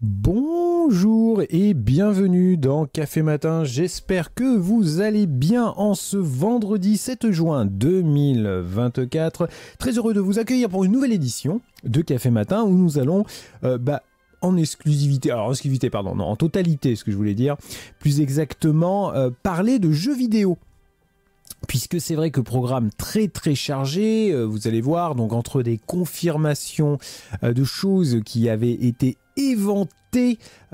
Bonjour et bienvenue dans Café Matin, j'espère que vous allez bien en ce vendredi 7 juin 2024. Très heureux de vous accueillir pour une nouvelle édition de Café Matin où nous allons euh, bah, en exclusivité, alors en exclusivité pardon, en totalité ce que je voulais dire, plus exactement euh, parler de jeux vidéo puisque c'est vrai que programme très très chargé, euh, vous allez voir, donc entre des confirmations de choses qui avaient été éventé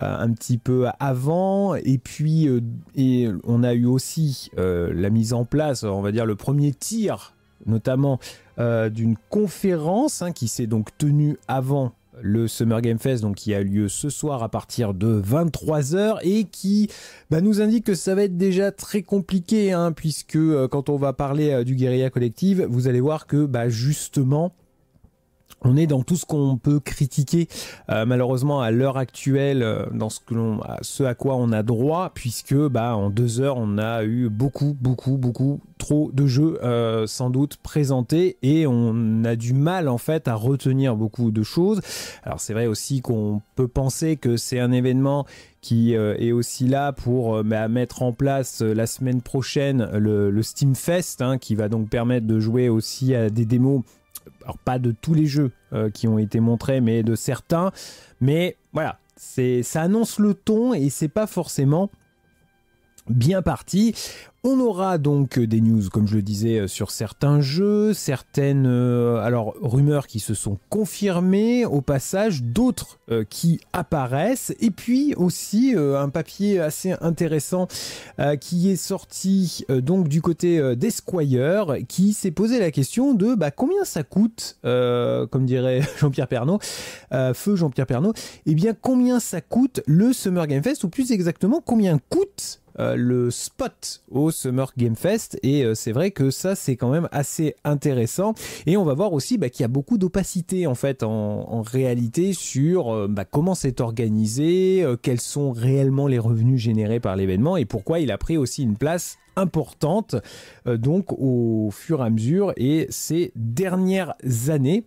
euh, un petit peu avant et puis euh, et on a eu aussi euh, la mise en place on va dire le premier tir notamment d'une conférence hein, qui s'est donc tenue avant le Summer Game Fest donc qui a lieu ce soir à partir de 23h et qui bah, nous indique que ça va être déjà très compliqué hein, puisque quand on va parler du guérilla collective vous allez voir que bah, justement on est dans tout ce qu'on peut critiquer euh, malheureusement à l'heure actuelle euh, dans ce, que l'on, à ce à quoi on a droit puisque bah en deux heures on a eu beaucoup beaucoup beaucoup trop de jeux euh, sans doute présentés et on a du mal en fait à retenir beaucoup de choses alors c'est vrai aussi qu'on peut penser que c'est un événement qui est aussi là pour bah, mettre en place la semaine prochaine le, Steam Fest hein, qui va donc permettre de jouer aussi à des démos alors pas de tous les jeux euh, qui ont été montrés, mais de certains. Mais voilà, ça annonce le ton et c'est pas forcément bien parti. On aura donc euh, des news, comme je le disais, euh, sur certains jeux, certaines euh, alors rumeurs qui se sont confirmées au passage, d'autres qui apparaissent, et puis aussi un papier assez intéressant qui est sorti donc du côté d'Esquire, qui s'est posé la question de bah, combien ça coûte, comme dirait Jean-Pierre Pernaud, feu Jean-Pierre Pernaud, et eh bien combien ça coûte le Summer Game Fest, ou plus exactement combien coûte euh, le spot au Summer Game Fest. Et euh, c'est vrai que ça, c'est quand même assez intéressant. Et on va voir aussi bah, qu'il y a beaucoup d'opacité en fait en, réalité sur euh, bah, comment c'est organisé, quels sont réellement les revenus générés par l'événement et pourquoi il a pris aussi une place importante donc au fur et à mesure et ces dernières années.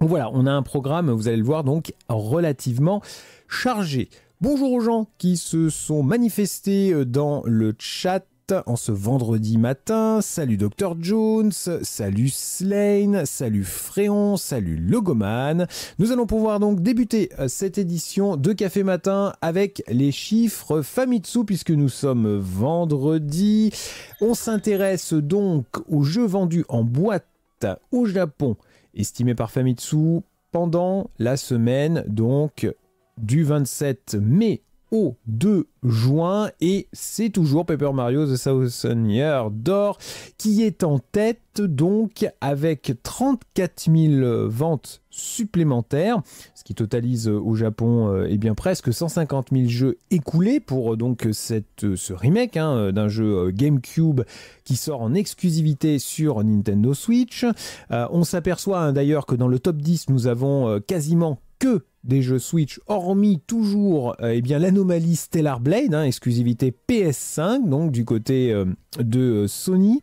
voilà, on a un programme, vous allez le voir, donc relativement chargé. Bonjour aux gens qui se sont manifestés euh, dans le chat en ce vendredi matin. Salut Dr Jones, salut Slane, salut Fréon, salut Logoman. Nous allons pouvoir donc débuter euh, cette édition de Café Matin avec les chiffres Famitsu puisque nous sommes vendredi. On s'intéresse donc aux jeux vendus en boîte au Japon, estimés par Famitsu pendant la semaine donc du 27 mai au 2 juin et c'est toujours Paper Mario The Year d'or qui est en tête donc avec 34 000 ventes supplémentaires, ce qui totalise euh, au Japon euh, eh bien presque 150 000 jeux écoulés pour euh, donc cette, ce remake hein, d'un jeu GameCube qui sort en exclusivité sur Nintendo Switch. on s'aperçoit hein, d'ailleurs que dans le top 10 nous avons quasiment que des jeux Switch, hormis toujours et euh, eh bien l'anomalie Stellar Blade, hein, exclusivité PS5, donc du côté euh, de euh, Sony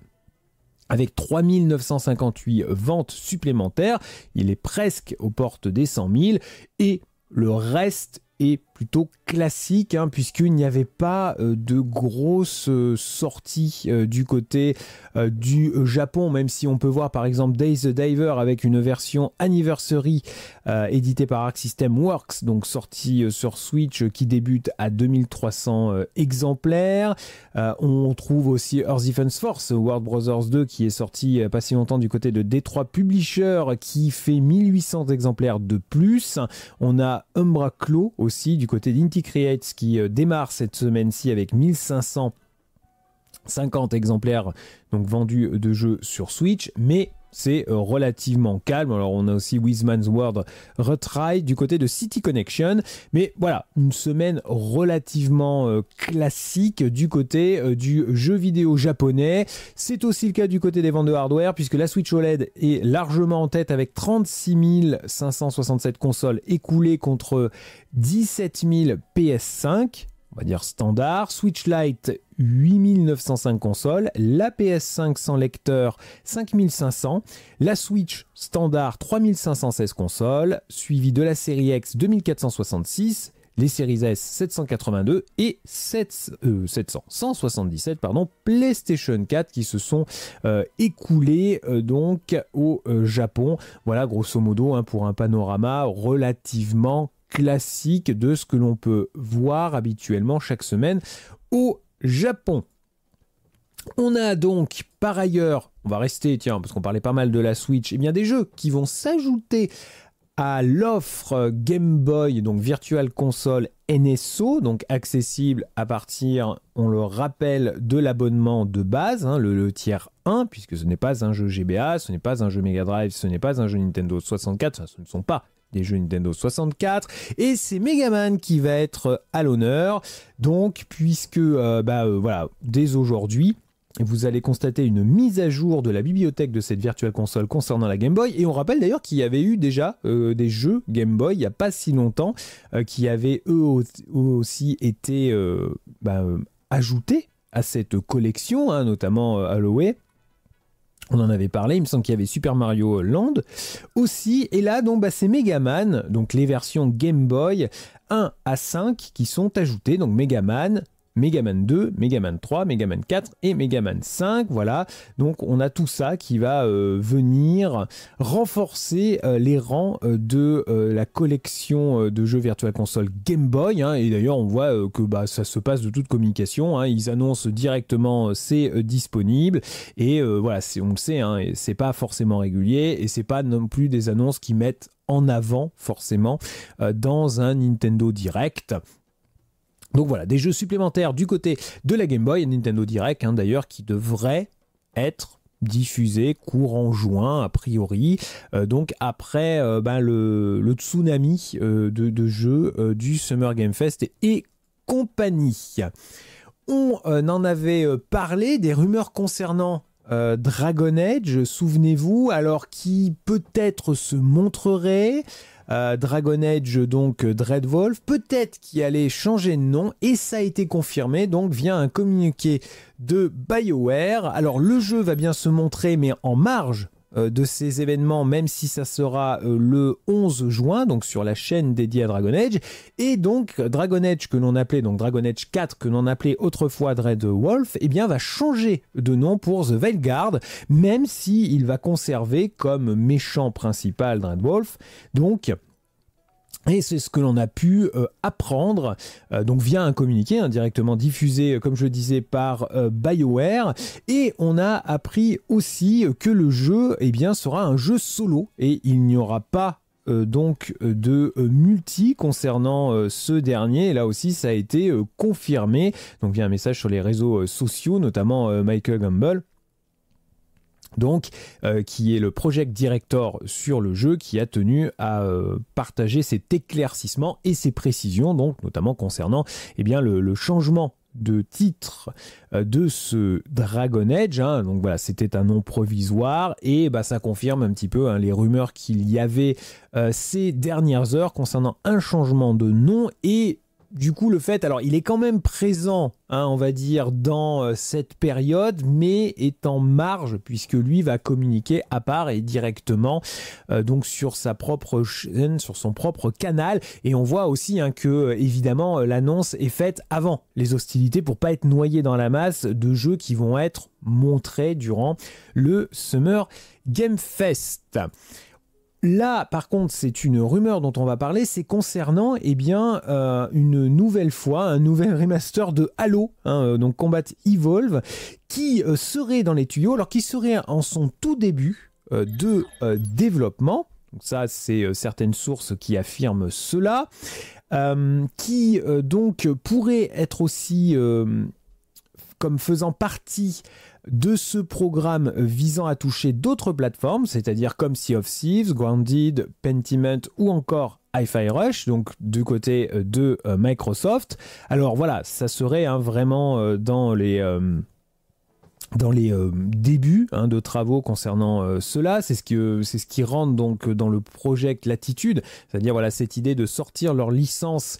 avec 3958 ventes supplémentaires. Il est presque aux portes des 100 000 et le reste est plutôt classique, hein, puisqu'il n'y avait pas euh, de grosses euh, sorties euh, du côté du Japon, même si on peut voir par exemple Days the Diver avec une version Anniversary éditée par Arc System Works, donc sortie sur Switch qui débute à 2300 exemplaires. on trouve aussi Earth Defense Force, World Brothers 2, qui est sorti pas si longtemps du côté de Detroit Publisher, qui fait 1800 exemplaires de plus. On a Umbra Claw aussi du côté d'Inti Creates qui euh, démarre cette semaine-ci avec 1550 exemplaires donc vendus de jeux sur Switch, mais c'est euh, relativement calme. Alors on a aussi Wisman's World Retry du côté de City Connection. Mais voilà, une semaine relativement euh, classique du côté euh, du jeu vidéo japonais. C'est aussi le cas du côté des ventes de hardware puisque la Switch OLED est largement en tête avec 36 567 consoles écoulées contre 17 000 PS5 on va dire standard. Switch Lite 8905 consoles, la PS5 sans lecteur 5500, la Switch standard 3516 consoles, suivie de la série X 2466, les séries S 782 et 7, 177 euh, pardon, PlayStation 4 qui se sont euh, écoulées écoulés euh, donc au Japon. Voilà grosso modo hein, pour un panorama relativement classique de ce que l'on peut voir habituellement chaque semaine au Japon. On a donc par ailleurs, on va rester, tiens, parce qu'on parlait pas mal de la Switch, et eh bien des jeux qui vont s'ajouter à l'offre Game Boy, donc Virtual Console NSO, donc accessible à partir, on le rappelle, de l'abonnement de base, hein, le, tiers 1, puisque ce n'est pas un jeu GBA, ce n'est pas un jeu Mega Drive, ce n'est pas un jeu Nintendo 64, ce ne sont pas des jeux Nintendo 64. Et c'est Megaman qui va être euh, à l'honneur. Donc, puisque, euh, bah, euh, voilà, dès aujourd'hui, vous allez constater une mise à jour de la bibliothèque de cette virtuelle console concernant la Game Boy. Et on rappelle d'ailleurs qu'il y avait eu déjà des jeux Game Boy il n'y a pas si longtemps qui avaient eux aussi été bah, ajoutés à cette collection, hein, notamment Holloway. On en avait parlé, il me semble qu'il y avait Super Mario Land aussi. Et là, donc, bah, c'est Mega Man, donc les versions Game Boy 1 à 5 qui sont ajoutées. Donc Mega Man, Megaman 2, Megaman 3, Megaman 4 et Megaman 5. Voilà, donc on a tout ça qui va euh, venir renforcer euh, les rangs euh, de la collection de jeux Virtual Console Game Boy. Hein. et d'ailleurs, on voit que bah, ça se passe de toute communication. Hein. ils annoncent directement c'est disponible. Et voilà, on le sait, hein, c'est pas forcément régulier et c'est pas non plus des annonces qui mettent en avant forcément dans un Nintendo Direct. Donc voilà, des jeux supplémentaires du côté de la Game Boy, Nintendo Direct hein, d'ailleurs, qui devrait être diffusé courant juin a priori euh, donc après euh, ben, le, tsunami euh, de, de, jeux du Summer Game Fest et compagnie on en avait parlé des rumeurs concernant Dragon Age souvenez-vous alors qui peut-être se montrerait Dragon Age, donc euh, Dreadwolf, peut-être qu'il allait changer de nom, et ça a été confirmé donc via un communiqué de BioWare. Alors le jeu va bien se montrer, mais en marge euh, de ces événements, même si ça sera euh, le 11 juin, donc sur la chaîne dédiée à Dragon Age. Et donc Dragon Age que l'on appelait, donc Dragon Age 4 que l'on appelait autrefois Dread Wolf, et eh bien va changer de nom pour The Veilguard, même si il va conserver comme méchant principal Dread Wolf. Donc et c'est ce que l'on a pu euh, apprendre, euh, donc via un communiqué indirectement hein, directement diffusé, euh, comme je le disais, par BioWare. Et on a appris aussi que le jeu eh bien, sera un jeu solo et il n'y aura pas donc de multi concernant ce dernier. là aussi, ça a été confirmé. Donc, via un message sur les réseaux sociaux, notamment Michael Gamble donc euh, qui est le project director sur le jeu qui a tenu à euh, partager cet éclaircissement et ses précisions donc notamment concernant eh bien le, changement de titre euh, de ce Dragon Age. Hein. Donc voilà, c'était un nom provisoire et bah, ça confirme un petit peu hein, les rumeurs qu'il y avait ces dernières heures concernant un changement de nom et du coup, le fait, alors il est quand même présent, hein, on va dire, dans euh, cette période, mais est en marge, puisque lui va communiquer à part et directement, euh, donc sur sa propre chaîne, sur son propre canal. Et on voit aussi hein, que, euh, évidemment, l'annonce est faite avant les hostilités pour pas être noyé dans la masse de jeux qui vont être montrés durant le Summer Game Fest. Là, par contre, c'est une rumeur dont on va parler, c'est concernant, eh bien, euh, une nouvelle fois, un nouvel remaster de Halo, hein, euh, donc Combat Evolve, qui euh, serait dans les tuyaux, alors qui serait en son tout début de développement. Donc ça, c'est certaines sources qui affirment cela, qui donc pourrait être aussi comme faisant partie de ce programme visant à toucher d'autres plateformes, c'est-à-dire comme Sea of Thieves, Grounded, Pentiment ou encore Hi-Fi Rush, donc du côté euh, de euh, Microsoft. Alors voilà, ça serait hein, vraiment euh, dans les... dans les débuts hein, de travaux concernant cela. C'est ce, qui, c'est ce qui rentre donc dans le projet Latitude, c'est-à-dire voilà, cette idée de sortir leur licence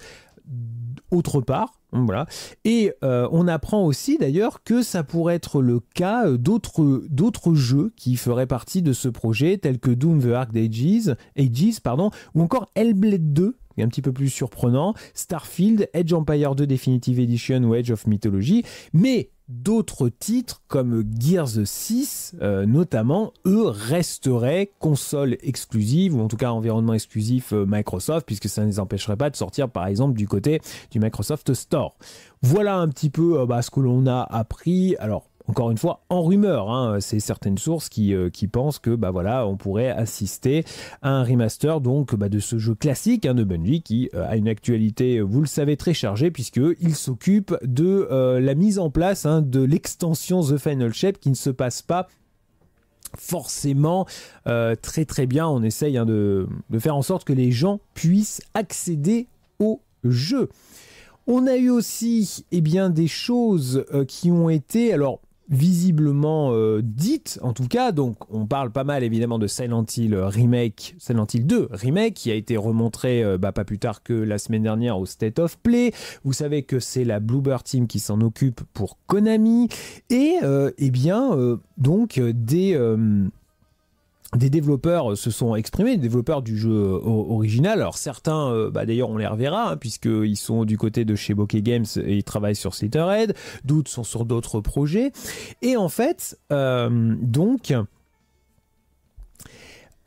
autre part. Voilà. Et euh, on apprend aussi d'ailleurs que ça pourrait être le cas d'autres, jeux qui feraient partie de ce projet, tels que Doom the Ark Ages, Ages pardon, ou encore Hellblade 2 un petit peu plus surprenant, Starfield, Edge Empire 2 Definitive Edition ou Edge of Mythology, mais d'autres titres comme Gears 6 euh, notamment, eux resteraient console exclusive ou en tout cas environnement exclusif euh, Microsoft puisque ça ne les empêcherait pas de sortir par exemple du côté du Microsoft Store. Voilà un petit peu euh, bah, ce que l'on a appris. Alors encore une fois en rumeur. Hein, c'est certaines sources qui, euh, qui pensent que bah voilà, on pourrait assister à un remaster donc bah, de ce jeu classique hein, de Bungie qui euh, a une actualité, vous le savez, très chargée puisque il s'occupe de euh, la mise en place hein, de l'extension The Final Shape qui ne se passe pas forcément très très bien. On essaye de, faire en sorte que les gens puissent accéder au jeu. On a eu aussi eh bien, des choses qui ont été, alors visiblement euh, dite, en tout cas. Donc, on parle pas mal évidemment de Silent Hill euh, Remake, Silent Hill 2 Remake, qui a été remontré euh, bah, pas plus tard que la semaine dernière au State of Play. Vous savez que c'est la Bluebird Team qui s'en occupe pour Konami. Et, eh bien, donc, des des développeurs euh, se sont exprimés, des développeurs du jeu euh, original. Alors certains, euh, bah, d'ailleurs on les reverra, puisque hein, puisqu'ils sont du côté de chez Bokeh Games et ils travaillent sur Slitherhead, d'autres sont sur d'autres projets. Et en fait, donc...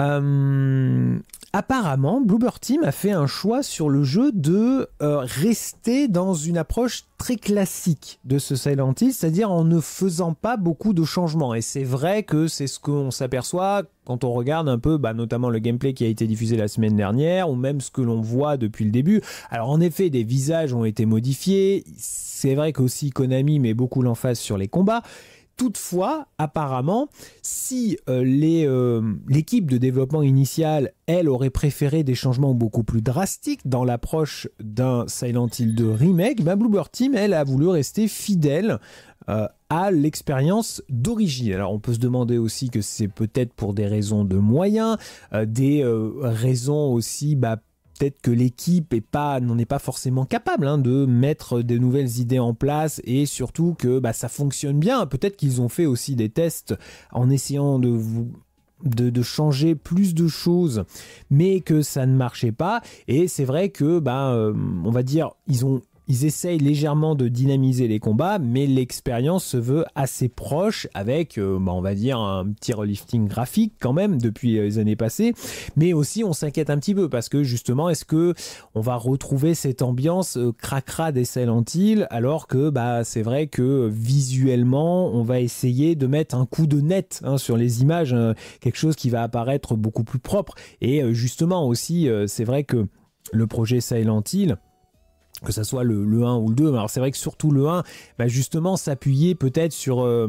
Euh, apparemment, Bloober Team a fait un choix sur le jeu de euh, rester dans une approche très classique de ce Silent Hill, c'est-à-dire en ne faisant pas beaucoup de changements. Et c'est vrai que c'est ce qu'on s'aperçoit quand on regarde un peu, bah, notamment le gameplay qui a été diffusé la semaine dernière, ou même ce que l'on voit depuis le début. Alors en effet, des visages ont été modifiés. C'est vrai qu'aussi Konami met beaucoup l'emphase sur les combats. Toutefois, apparemment, si euh, euh, l'équipe de développement initiale, elle, aurait préféré des changements beaucoup plus drastiques dans l'approche d'un Silent Hill 2 remake, bah Bluebird Team, elle, a voulu rester fidèle euh, à l'expérience d'origine. Alors on peut se demander aussi que c'est peut-être pour des raisons de moyens, des raisons aussi bah, peut-être que l'équipe n'en est pas, pas forcément capable hein, de mettre des nouvelles idées en place et surtout que bah, ça fonctionne bien. Peut-être qu'ils ont fait aussi des tests en essayant de changer plus de choses, mais que ça ne marchait pas. Et c'est vrai que, bah, euh, on va dire, ils ont ils essayent légèrement de dynamiser les combats, mais l'expérience se veut assez proche avec, euh, bah, on va dire, un petit relifting graphique quand même depuis les années passées. Mais aussi, on s'inquiète un petit peu parce que justement, est-ce que on va retrouver cette ambiance euh, cracra des Silent Hill alors que bah, c'est vrai que visuellement, on va essayer de mettre un coup de net hein, sur les images, euh, quelque chose qui va apparaître beaucoup plus propre. Et justement aussi, c'est vrai que le projet Silent Hill, que ça soit le, 1 ou le 2. Alors c'est vrai que surtout le 1, bah justement, s'appuyer peut-être sur euh,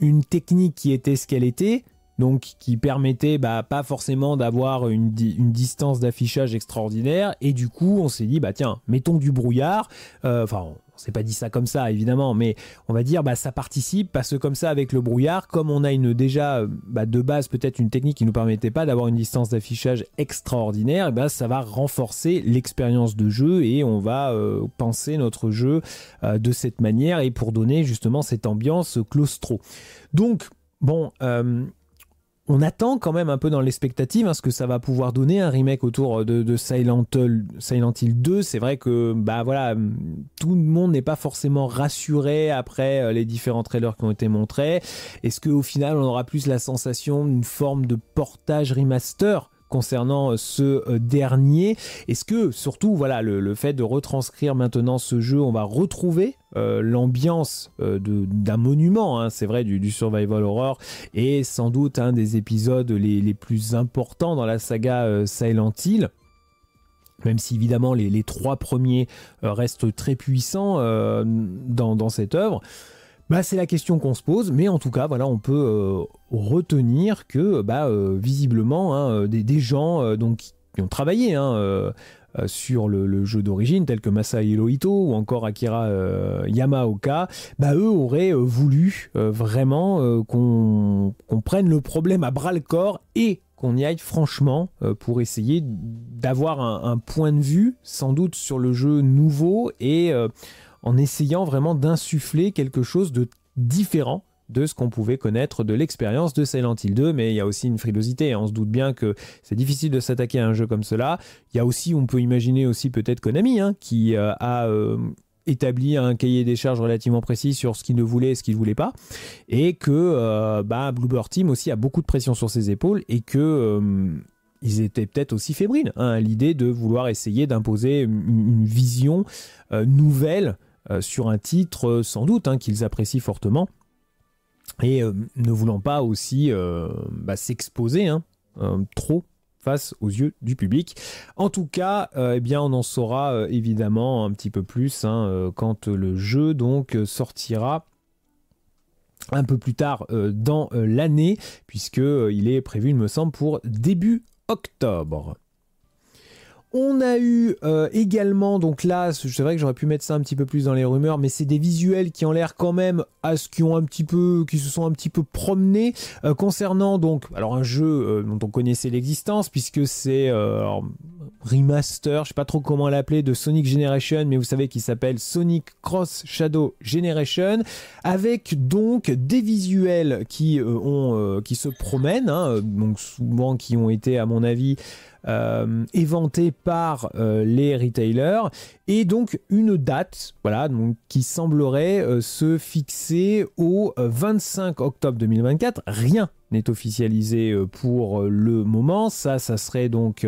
une technique qui était ce qu'elle était, donc qui permettait bah, pas forcément d'avoir une, distance d'affichage extraordinaire. Et du coup, on s'est dit, bah tiens, mettons du brouillard. Euh, enfin, on s'est pas dit ça comme ça, évidemment, mais on va dire, bah ça participe parce que comme ça, avec le brouillard, comme on a une déjà bah, de base peut-être une technique qui nous permettait pas d'avoir une distance d'affichage extraordinaire, eh ben, ça va renforcer l'expérience de jeu et on va euh, penser notre jeu euh, de cette manière et pour donner justement cette ambiance claustro. Donc Bon, on attend quand même un peu dans l'expectative hein, ce que ça va pouvoir donner un remake autour de, Silent, Hill, Silent 2. C'est vrai que bah voilà, mm, tout le monde n'est pas forcément rassuré après euh, les différents trailers qui ont été montrés. Est-ce qu'au final on aura plus la sensation d'une forme de portage remaster concernant euh, ce euh, dernier. Est-ce que surtout voilà le, fait de retranscrire maintenant ce jeu, on va retrouver euh, l'ambiance d'un monument, hein, c'est vrai, du, survival horror, et sans doute un des épisodes les, plus importants dans la saga Silent Hill même si évidemment les, trois premiers restent très puissants dans, dans, cette œuvre bah, c'est la question qu'on se pose, mais en tout cas, voilà, on peut euh, retenir que bah, euh, visiblement, hein, euh, des, gens donc, qui ont travaillé hein, sur le, jeu d'origine, tels que Masahiro Ito ou encore Akira Yamaoka, bah, eux auraient voulu vraiment qu'on prenne le problème à bras le corps et qu'on y aille franchement pour essayer d'avoir un, point de vue sans doute sur le jeu nouveau et en essayant vraiment d'insuffler quelque chose de différent de ce qu'on pouvait connaître de l'expérience de Silent Hill 2, mais il y a aussi une frilosité, hein. on se doute bien que c'est difficile de s'attaquer à un jeu comme cela. Il y a aussi, on peut imaginer aussi peut-être Konami, hein, qui euh, a... Euh, établi un cahier des charges relativement précis sur ce qu'il ne voulait et ce qu'il ne voulait pas, et que euh, bah, Bluebird Team aussi a beaucoup de pression sur ses épaules, et que ils étaient peut-être aussi fébriles hein, à l'idée de vouloir essayer d'imposer une, vision nouvelle euh, sur un titre euh, sans doute hein, qu'ils apprécient fortement et euh, ne voulant pas aussi bah, s'exposer hein, trop face aux yeux du public. En tout cas, eh bien, on en saura évidemment un petit peu plus hein, quand le jeu donc sortira un peu plus tard dans l'année, puisqu'il est prévu, il me semble, pour début octobre. On a eu euh, également, donc là, c'est vrai que j'aurais pu mettre ça un petit peu plus dans les rumeurs, mais c'est des visuels qui ont l'air quand même à ce qui ont un petit peu, qui se sont un petit peu promenés euh, concernant donc, alors un jeu euh, dont on connaissait l'existence puisque c'est remaster, je sais pas trop comment l'appeler, de Sonic Generation, mais vous savez qu'il s'appelle Sonic Cross Shadow Generation, avec donc des visuels qui ont, qui se promènent, hein, donc souvent qui ont été à mon avis euh, éventé par euh, les retailers et donc une date voilà donc qui semblerait euh, se fixer au 25 octobre 2024 rien n'est officialisé pour le moment ça ça serait donc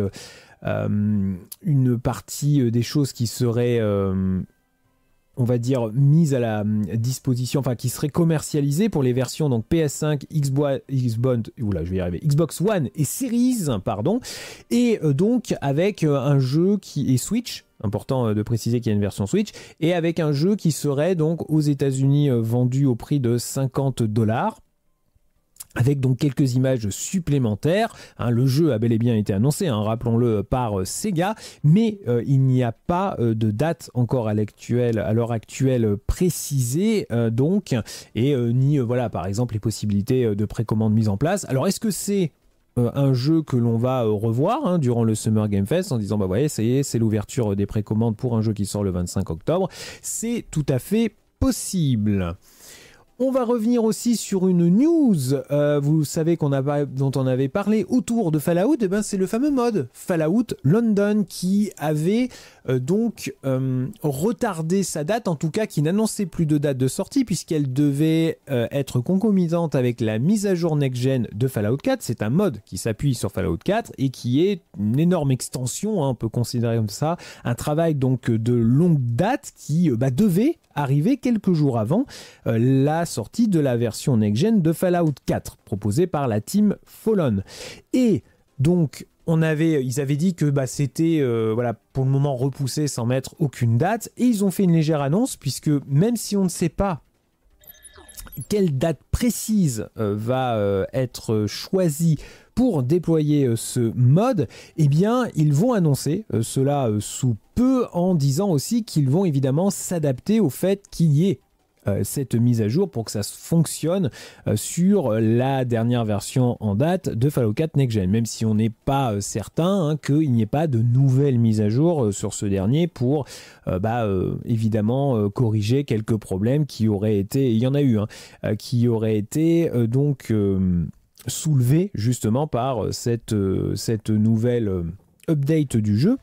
une partie des choses qui seraient on va dire, mise à la hum, disposition, enfin qui serait commercialisée pour les versions donc PS5, Xbox, Xbox, Xbox One et Series, pardon, et euh, donc avec euh, un jeu qui est Switch. Important euh, de préciser qu'il y a une version Switch et avec un jeu qui serait donc aux États-Unis vendu au prix de 50 dollars avec donc quelques images supplémentaires. Hein, le jeu a bel et bien été annoncé, hein, rappelons-le, par euh, Sega, mais euh, il n'y a pas euh, de date encore à l'heure actuelle précisée, donc, et ni, voilà, par exemple, les possibilités de précommande mise en place. Alors, est-ce que c'est un jeu que l'on va revoir hein, durant le Summer Game Fest en disant bah voyez c'est l'ouverture des précommandes pour un jeu qui sort le 25 octobre c'est tout à fait possible on va revenir aussi sur une news, euh, vous savez qu'on a, dont on avait parlé autour de Fallout, et eh ben c'est le fameux mode Fallout London qui avait euh, donc euh, retardé sa date, en tout cas qui n'annonçait plus de date de sortie puisqu'elle devait être concomitante avec la mise à jour next-gen de Fallout 4. C'est un mode qui s'appuie sur Fallout 4 et qui est une énorme extension, hein, on peut considérer comme ça, un travail donc de longue date qui bah, devait arriver quelques jours avant la sortie de la version next-gen de Fallout 4 proposée par la team Fallon Et donc on avait, ils avaient dit que bah, c'était euh, voilà, pour le moment repoussé sans mettre aucune date. Et ils ont fait une légère annonce, puisque même si on ne sait pas quelle date précise euh, va euh, être choisie pour déployer ce mode, eh bien, ils vont annoncer cela sous peu en disant aussi qu'ils vont évidemment s'adapter au fait qu'il y ait euh, cette mise à jour pour que ça fonctionne euh, sur la dernière version en date de Fallout 4 Next Gen, même si on n'est pas euh, certain hein, qu'il n'y ait pas de nouvelles mises à jour sur ce dernier pour bah, évidemment corriger quelques problèmes qui auraient été, il y en a eu, hein, qui auraient été donc soulevés justement par cette, cette nouvelle update du jeu.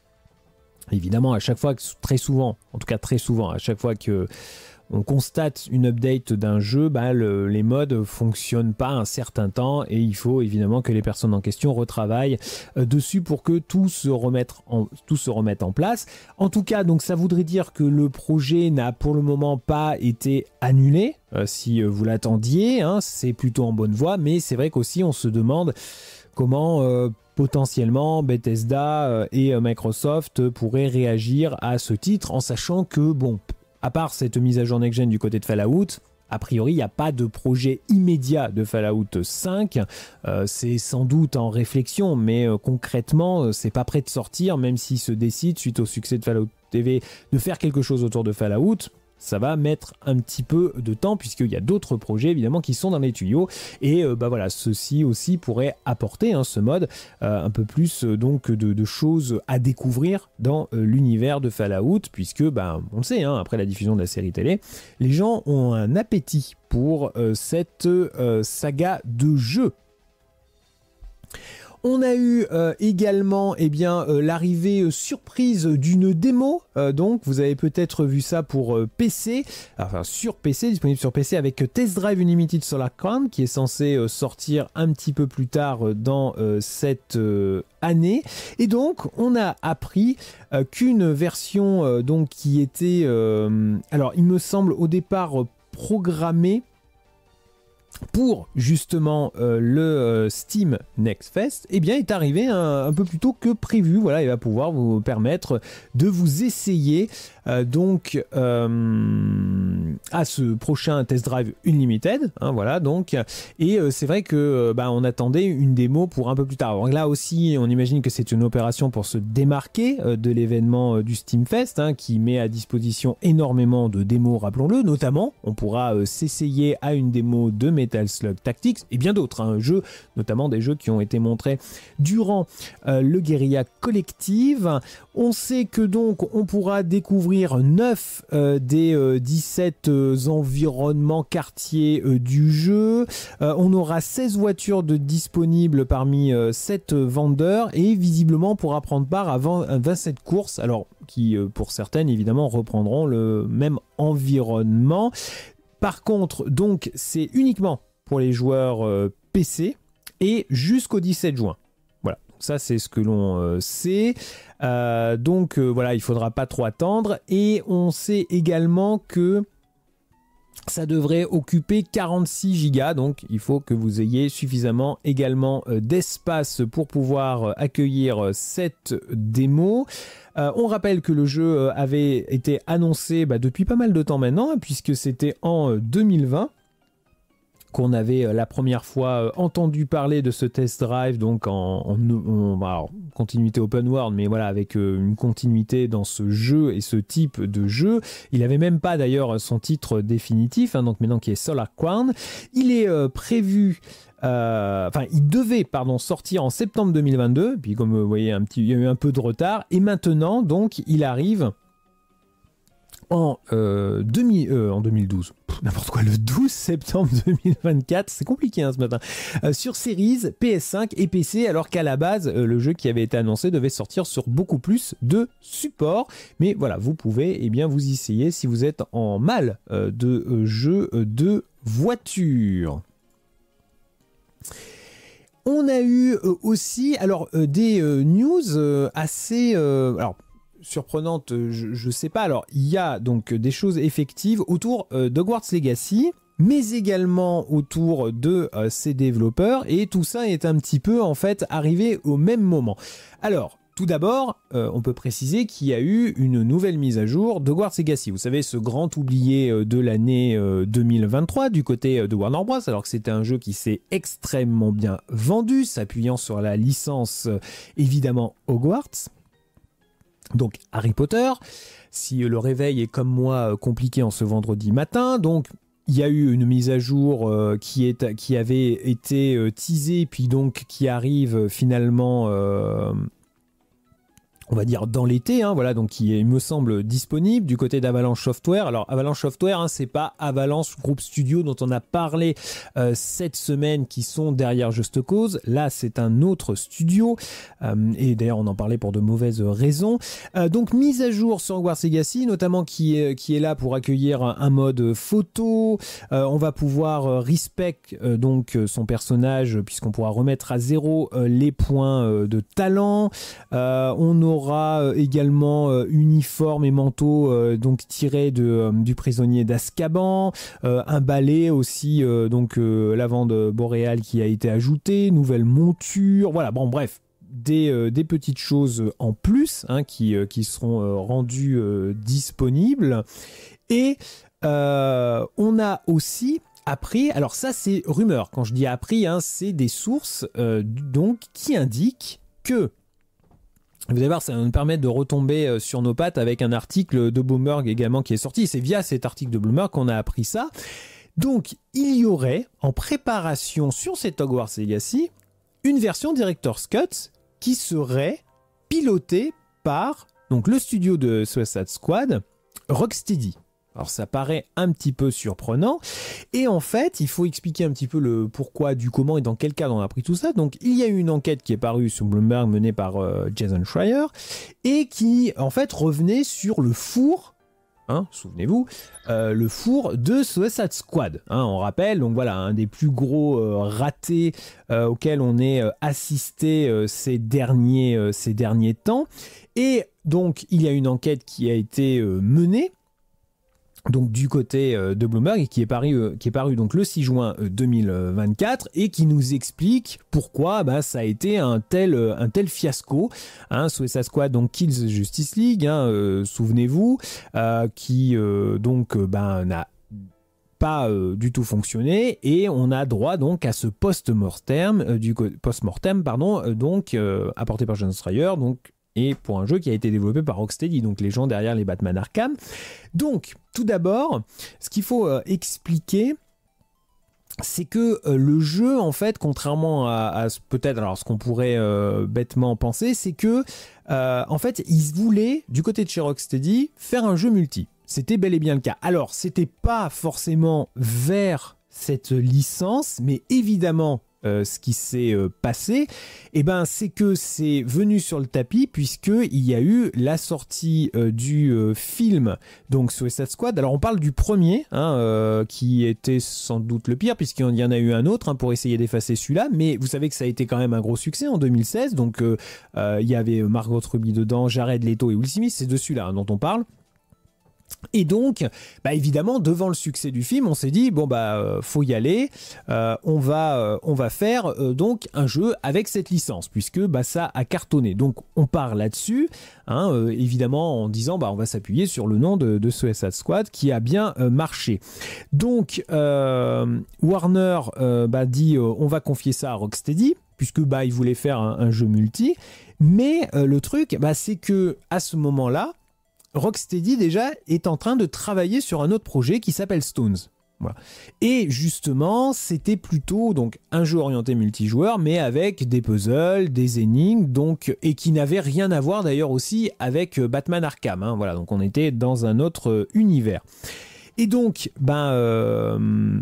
Évidemment, à chaque fois, très souvent, en tout cas très souvent, à chaque fois que on constate une update d'un jeu, bah, les modes fonctionnent pas un certain temps et il faut évidemment que les personnes en question retravaillent euh, dessus pour que tout se, remette en, tout se en place. En tout cas, donc ça voudrait dire que le projet n'a pour le moment pas été annulé. Euh, si euh, vous l'attendiez, hein, c'est plutôt en bonne voie, mais c'est vrai qu'aussi on se demande comment potentiellement Bethesda et Microsoft pourraient réagir à ce titre en sachant que bon à part cette mise à jour next du côté de Fallout, a priori, il n'y a pas de projet immédiat de Fallout 5. Euh, c'est sans doute en réflexion, mais euh, concrètement, euh, c'est pas prêt de sortir, même s'il se décide, suite au succès de Fallout TV, de faire quelque chose autour de Fallout ça va mettre un petit peu de temps puisqu'il y a d'autres projets évidemment qui sont dans les tuyaux et euh, bah voilà ceci aussi pourrait apporter hein, ce mode euh, un peu plus euh, donc de, choses à découvrir dans l'univers de Fallout puisque bah, on le sait hein, après la diffusion de la série télé les gens ont un appétit pour cette saga de jeu on a eu euh, également eh bien euh, l'arrivée euh, surprise d'une démo. donc vous avez peut-être vu ça pour PC, enfin sur PC, disponible sur PC avec Test Drive Unlimited Crown, qui est censé sortir un petit peu plus tard dans cette année. Et donc on a appris qu'une version donc qui était alors il me semble au départ programmée pour justement euh, le euh, Steam Next Fest, eh bien, est arrivé un, un, peu plus tôt que prévu. Voilà, il va pouvoir vous permettre de vous essayer euh, donc, euh, à ce prochain test drive Unlimited, hein, voilà donc. Et euh, c'est vrai que bah, on attendait une démo pour un peu plus tard. là aussi, on imagine que c'est une opération pour se démarquer de l'événement du Steam Fest, hein, qui met à disposition énormément de démos, rappelons-le. Notamment, on pourra s'essayer à une démo de Metal Slug Tactics et bien d'autres hein, jeux, notamment des jeux qui ont été montrés durant le Guerilla Collective. On sait que donc on pourra découvrir 9 euh, des 17 euh, euh, environnements quartiers du jeu. on aura 16 voitures de disponibles parmi 7 vendeurs et visiblement pourra prendre part à à 27 courses, alors qui pour certaines évidemment reprendront le même environnement. Par contre, donc c'est uniquement pour les joueurs PC et jusqu'au 17 juin. Ça, c'est ce que l'on euh, sait. Euh, donc euh, voilà, il faudra pas trop attendre. Et on sait également que ça devrait occuper 46 gigas, donc il faut que vous ayez suffisamment également d'espace pour pouvoir accueillir cette démo. on rappelle que le jeu avait été annoncé bah, depuis pas mal de temps maintenant, puisque c'était en 2020 qu'on avait euh, la première fois euh, entendu parler de ce test drive, donc en, continuité open world, mais voilà, avec euh, une continuité dans ce jeu et ce type de jeu. Il n'avait même pas d'ailleurs son titre définitif, hein, donc maintenant qui est Solar Crown. Il est prévu enfin il devait pardon sortir en septembre 2022 puis comme vous voyez un petit il y a eu un peu de retard et maintenant donc il arrive en, 2012, euh, euh, n'importe quoi, le 12 septembre 2024, c'est compliqué hein, ce matin, euh, sur Series, PS5 et PC, alors qu'à la base, le jeu qui avait été annoncé devait sortir sur beaucoup plus de supports. Mais voilà, vous pouvez et eh bien, vous essayer si vous êtes en mal de jeu de voiture. On a eu aussi alors des news assez alors surprenante, euh, je ne sais pas. Alors, il y a donc des choses effectives autour euh, Hogwarts Legacy mais également autour de ses euh, développeurs et tout ça est un petit peu en fait arrivé au même moment. Alors, tout d'abord, on peut préciser qu'il y a eu une nouvelle mise à jour de Hogwarts Legacy. Vous savez, ce grand oublié de l'année 2023 du côté de Warner Bros. Alors que c'était un jeu qui s'est extrêmement bien vendu, s'appuyant sur la licence évidemment Hogwarts. Donc Harry Potter, si le réveil est comme moi euh, compliqué en ce vendredi matin, donc il y a eu une mise à jour euh, qui, est, qui avait été euh, teasée, puis donc qui arrive finalement on va dire dans l'été, hein, voilà, donc qui il me semble, disponible du côté d'Avalanche Software. Alors Avalanche Software, hein, c'est pas Avalanche Group Studio dont on a parlé euh, cette semaine qui sont derrière Juste Cause. Là, c'est un autre studio, euh, et d'ailleurs on en parlait pour de mauvaises raisons. Euh, donc mise à jour sur War notamment qui est, qui est là pour accueillir un mode photo. on va pouvoir respect donc son personnage puisqu'on pourra remettre à zéro les points de talent. on aura aura euh, également euh, uniforme et manteau euh, donc tiré de, du prisonnier d'Ascaban. un balai aussi donc l'avande boréale qui a été ajoutée, nouvelle monture, voilà bon bref des, des, petites choses en plus hein, qui, qui, seront rendues disponibles. Et on a aussi appris, alors ça c'est rumeur, quand je dis appris, hein, c'est des sources donc qui indiquent que vous allez voir, ça nous permettre de retomber euh, sur nos pattes avec un article de Bloomberg également qui est sorti. C'est via cet article de Bloomberg qu'on a appris ça. Donc, il y aurait en préparation sur cet Hogwarts Legacy une version Director's Cut qui serait pilotée par donc, le studio de Suicide Squad, Rocksteady. Alors ça paraît un petit peu surprenant. Et en fait, il faut expliquer un petit peu le pourquoi, du comment et dans quel cadre on a pris tout ça. Donc il y a eu une enquête qui est parue sur Bloomberg menée par euh, Jason Schreier et qui en fait revenait sur le four. Hein, souvenez-vous, euh, le four de Suicide Squad. Hein, on rappelle, donc voilà, un des plus gros euh, ratés auxquels on est assisté ces, derniers, ces derniers temps. Et donc, il y a une enquête qui a été menée donc du côté euh, de Bloomberg qui est paru euh, qui est paru donc le 6 juin 2024 euh, et qui nous explique pourquoi bah, ça a été un tel un tel fiasco hein, Suicide Squad donc Kills Justice League hein, souvenez-vous qui donc bah, n'a pas du tout fonctionné et on a droit donc à ce post-mortem du post-mortem pardon donc apporté par John Strayer donc et pour un jeu qui a été développé par Rocksteady, donc les gens derrière les Batman Arkham. Donc, tout d'abord, ce qu'il faut euh, expliquer, c'est que euh, le jeu, en fait, contrairement à, peut-être alors ce qu'on pourrait euh, bêtement penser, c'est que en fait, ils voulaient du côté de chez Rocksteady faire un jeu multi. C'était bel et bien le cas. Alors, c'était pas forcément vers cette licence, mais évidemment euh, ce qui s'est euh, passé, eh ben, c'est que c'est venu sur le tapis puisqu'il y a eu la sortie euh, du film donc Suicide Squad. Alors on parle du premier hein, qui était sans doute le pire puisqu'il y en a eu un autre hein, pour essayer d'effacer celui-là, mais vous savez que ça a été quand même un gros succès en 2016. Donc il y avait Margot Ruby dedans, Jared Leto et Will Smith, c'est de celui-là hein, dont on parle. Et donc, bah, évidemment, devant le succès du film, on s'est dit bon bah euh, faut y aller. Euh, on va euh, on va faire donc un jeu avec cette licence puisque bah ça a cartonné. Donc on part là-dessus, hein, évidemment en disant bah, on va s'appuyer sur le nom de, de Suicide Squad qui a bien marché. Donc Warner bah, dit on va confier ça à Rocksteady puisque bah il voulait faire un, jeu multi. Mais le truc c'est que à ce moment-là Rocksteady déjà est en train de travailler sur un autre projet qui s'appelle Stones. Et justement, c'était plutôt donc un jeu orienté multijoueur, mais avec des puzzles, des énigmes, donc et qui n'avait rien à voir d'ailleurs aussi avec euh, Batman Arkham. Hein. voilà, donc on était dans un autre euh, univers. Et donc, ben, euh,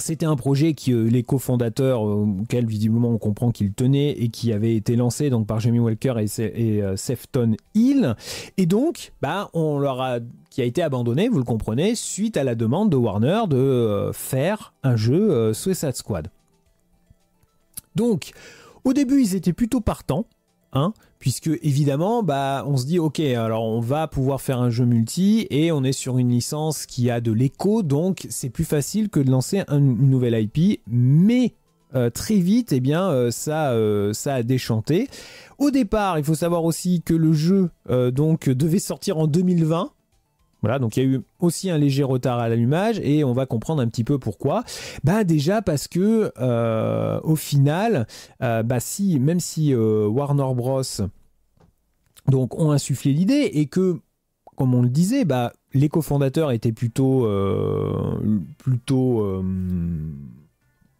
c'était un projet que euh, les cofondateurs, euh, auquel visiblement on comprend qu'ils tenaient et qui avait été lancé donc par Jamie Walker et, euh, Sefton Hill. Et donc, bah, on leur qui a été abandonné, vous le comprenez, suite à la demande de Warner de faire un jeu Suicide Squad. Donc, au début, ils étaient plutôt partants puisque évidemment, bah, on se dit ok, alors on va pouvoir faire un jeu multi et on est sur une licence qui a de l'écho, donc c'est plus facile que de lancer une nouvelle IP. Mais euh, très vite, et eh bien, euh, ça, euh, ça a déchanté. Au départ, il faut savoir aussi que le jeu donc devait sortir en 2020. Voilà, donc il y a eu aussi un léger retard à l'allumage et on va comprendre un petit peu pourquoi. Bah déjà parce que euh, au final, bah si même si euh, Warner Bros donc ont insufflé l'idée et que comme on le disait, bah les cofondateurs étaient plutôt plutôt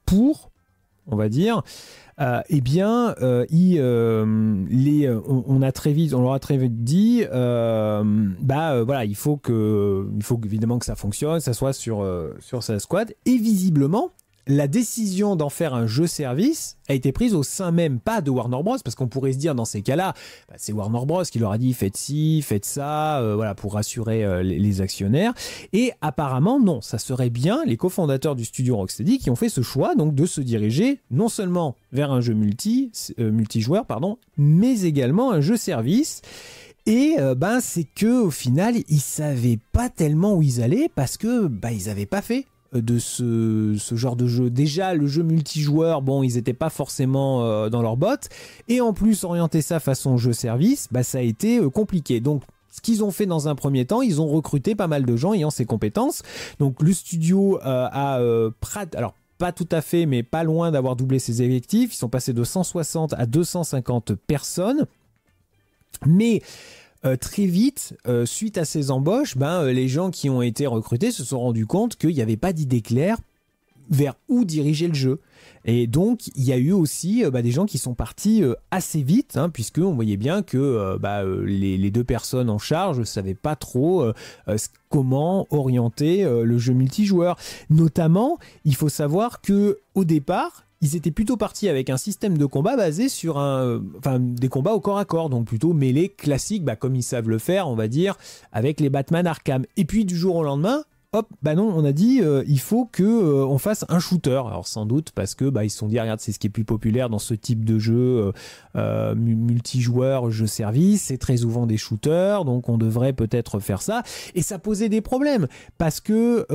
pour on va dire, euh, eh bien, euh, il, euh, les, on, a très vite, on leur a très vite dit, bah voilà, il faut que, il faut évidemment que ça fonctionne, ça soit sur sur sa squad, et visiblement, la décision d'en faire un jeu service a été prise au sein même pas de Warner Bros. Parce qu'on pourrait se dire dans ces cas-là, bah, c'est Warner Bros. qui leur a dit faites ci, faites ça, euh, voilà pour rassurer euh, les, actionnaires. Et apparemment non, ça serait bien les cofondateurs du studio Rocksteady qui ont fait ce choix donc de se diriger non seulement vers un jeu multi, euh, multijoueur pardon, mais également un jeu service. Et ben c'est que au final ils savaient pas tellement où ils allaient parce que ben, ils n'avaient pas fait de ce, genre de jeu. Déjà, le jeu multijoueur, bon, ils n'étaient pas forcément euh, dans leurs bottes. Et en plus, orienter ça façon jeu service, bah, ça a été euh, compliqué. Donc, ce qu'ils ont fait dans un premier temps, ils ont recruté pas mal de gens ayant ces compétences. Donc, le studio euh, a a alors pas tout à fait, mais pas loin d'avoir doublé ses effectifs. Ils sont passés de 160 à 250 personnes. Mais euh, très vite, euh, suite à ces embauches, ben, euh, les gens qui ont été recrutés se sont rendus compte qu'il n'y avait pas d'idée claire vers où diriger le jeu. Et donc, il y a eu aussi bah, des gens qui sont partis assez vite, hein, puisque on voyait bien que bah, les, deux personnes en charge ne savaient pas trop comment orienter le jeu multijoueur. Notamment, il faut savoir que au départ, ils étaient plutôt partis avec un système de combat basé sur un, euh, enfin, des combats au corps à corps, donc plutôt mêlés classiques, bah, comme ils savent le faire, on va dire, avec les Batman Arkham. Et puis du jour au lendemain, bah non, on a dit euh, il faut que euh, on fasse un shooter. Alors sans doute parce que bah ils se sont dit regarde c'est ce qui est plus populaire dans ce type de jeu euh, multijoueur jeu service, c'est très souvent des shooters, donc on devrait peut-être faire ça. Et ça posait des problèmes parce que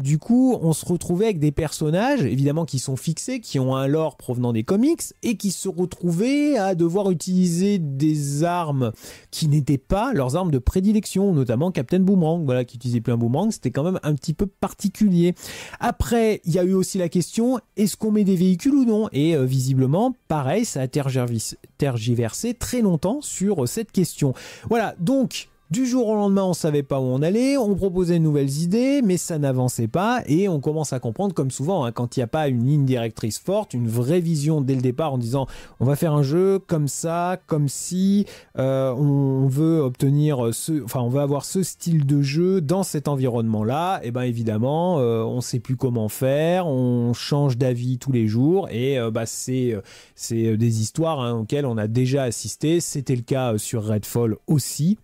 du coup on se retrouvait avec des personnages évidemment qui sont fixés, qui ont un lore provenant des comics et qui se retrouvaient à devoir utiliser des armes qui n'étaient pas leurs armes de prédilection, notamment Captain Boomerang, voilà qui utilisait un boomerang, c'était quand même un petit peu particulier. Après, il y a eu aussi la question, est-ce qu'on met des véhicules ou non Et euh, visiblement, pareil, ça a tergiversé très longtemps sur euh, cette question. Voilà, donc du jour au lendemain, on savait pas où on allait, on proposait de nouvelles idées, mais ça n'avançait pas, et on commence à comprendre, comme souvent, hein, quand il n'y a pas une ligne directrice forte, une vraie vision dès le départ en disant on va faire un jeu comme ça, comme si, euh, on veut obtenir ce, enfin on avoir ce style de jeu dans cet environnement-là, et eh bien évidemment, euh, on sait plus comment faire, on change d'avis tous les jours, et euh, bah c'est c'est des histoires hein, auxquelles on a déjà assisté, c'était le cas sur Redfall aussi.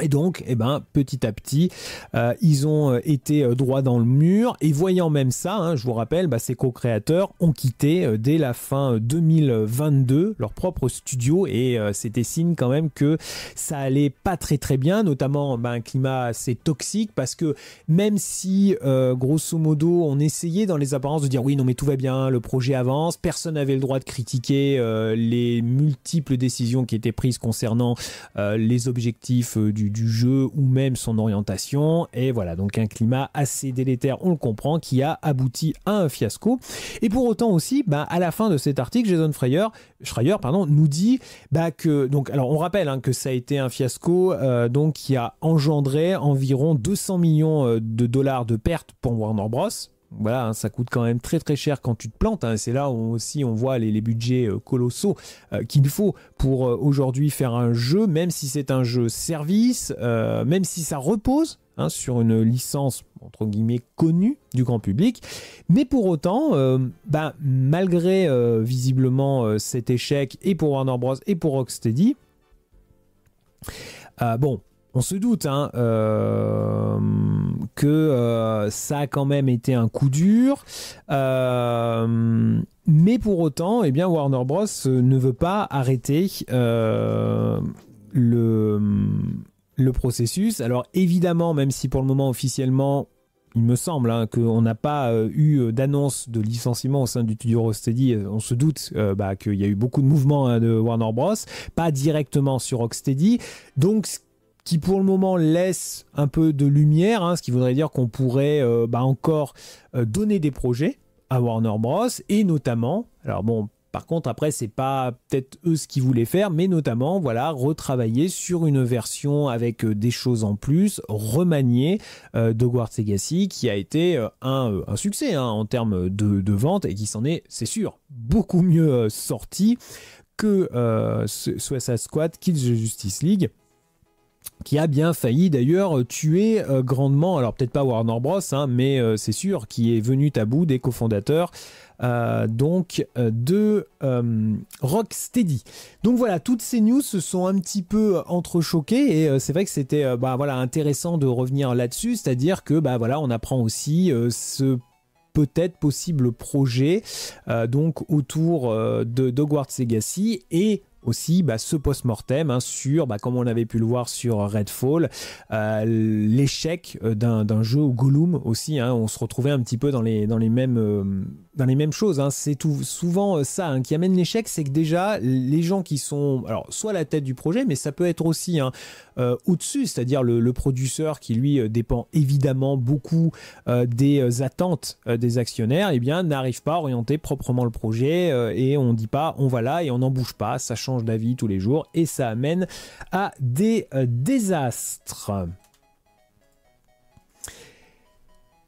Et donc, eh ben, petit à petit, euh, ils ont euh, été euh, droit dans le mur. Et voyant même ça, hein, je vous rappelle, bah, ces co-créateurs ont quitté dès la fin 2022 leur propre studio. Et c'était signe quand même que ça allait pas très très bien, notamment bah, un climat assez toxique. Parce que même si, grosso modo, on essayait dans les apparences de dire oui, non mais tout va bien, le projet avance, personne n'avait le droit de critiquer les multiples décisions qui étaient prises concernant les objectifs du du, jeu ou même son orientation. Et voilà, donc un climat assez délétère, on le comprend, qui a abouti à un fiasco. Et pour autant aussi, bah, à la fin de cet article, Jason Freyer Schreier pardon, nous dit bah, que, donc, alors on rappelle hein, que ça a été un fiasco euh, donc, qui a engendré environ 200 millions euh, de dollars de pertes pour Warner Bros voilà, hein, ça coûte quand même très très cher quand tu te plantes. Hein, c'est là où aussi on voit les, budgets euh, colossaux euh, qu'il faut pour euh, aujourd'hui faire un jeu, même si c'est un jeu service, même si ça repose hein, sur une licence entre guillemets connue du grand public. Mais pour autant, bah, malgré visiblement cet échec et pour Warner Bros et pour Rocksteady, bon, on se doute hein, euh, que euh, ça a quand même été un coup dur. Euh, mais pour autant, et eh bien, Warner Bros. ne veut pas arrêter le, le processus. Alors évidemment, même si pour le moment officiellement il me semble hein, qu'on n'a pas eu d'annonce de licenciement au sein du studio Rocksteady. On se doute bah, qu'il y a eu beaucoup de mouvements hein, de Warner Bros. Pas directement sur Rocksteady. Donc, ce qui pour le moment laisse un peu de lumière, hein, ce qui voudrait dire qu'on pourrait euh, bah, encore euh, donner des projets à Warner Bros. Et notamment, alors bon, par contre après c'est pas peut-être eux ce qu'ils voulaient faire, mais notamment voilà retravailler sur une version avec euh, des choses en plus, remanié de Guard Legacy qui a été un, succès hein, en termes de, vente et qui s'en est, c'est sûr, beaucoup mieux sorti que Suicide Squad, Kills Justice League qui a bien failli d'ailleurs tuer euh, grandement, alors peut-être pas Warner Bros, hein, mais euh, c'est sûr, qui est venu tabou des cofondateurs. Euh, donc de Rocksteady. Donc voilà, toutes ces news se sont un petit peu entrechoquées et c'est vrai que c'était bah, voilà, intéressant de revenir là-dessus, c'est-à-dire que bah, voilà, on apprend aussi ce peut-être possible projet donc autour de Dogwarts Legacy et aussi bah, ce post-mortem hein, sur, bah, comme on avait pu le voir sur Redfall, euh, l'échec euh, d'un jeu Gollum aussi. Hein. on se retrouvait un petit peu dans les, dans les, mêmes, euh, dans les mêmes choses. Hein. c'est souvent ça qui amène l'échec, c'est que déjà les gens qui sont, alors soit la tête du projet, mais ça peut être aussi au-dessus, c'est-à-dire le, le, producteur qui lui dépend évidemment beaucoup des attentes des actionnaires, et eh bien n'arrive pas à orienter proprement le projet et on dit pas on va là et on n'en bouge pas, sachant d'avis tous les jours et ça amène à des euh, désastres.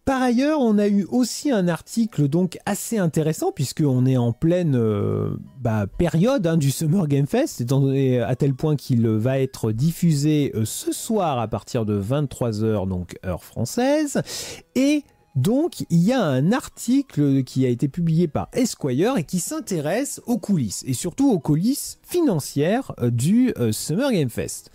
Par ailleurs, on a eu aussi un article donc assez intéressant puisque on est en pleine euh, bah, période hein, du Summer Game Fest, étant donné euh, à tel point qu'il va être diffusé ce soir à partir de 23h donc heure française et donc, il y a un article qui a été publié par Esquire et qui s'intéresse aux coulisses, et surtout aux coulisses financières euh, du euh, Summer Game Fest.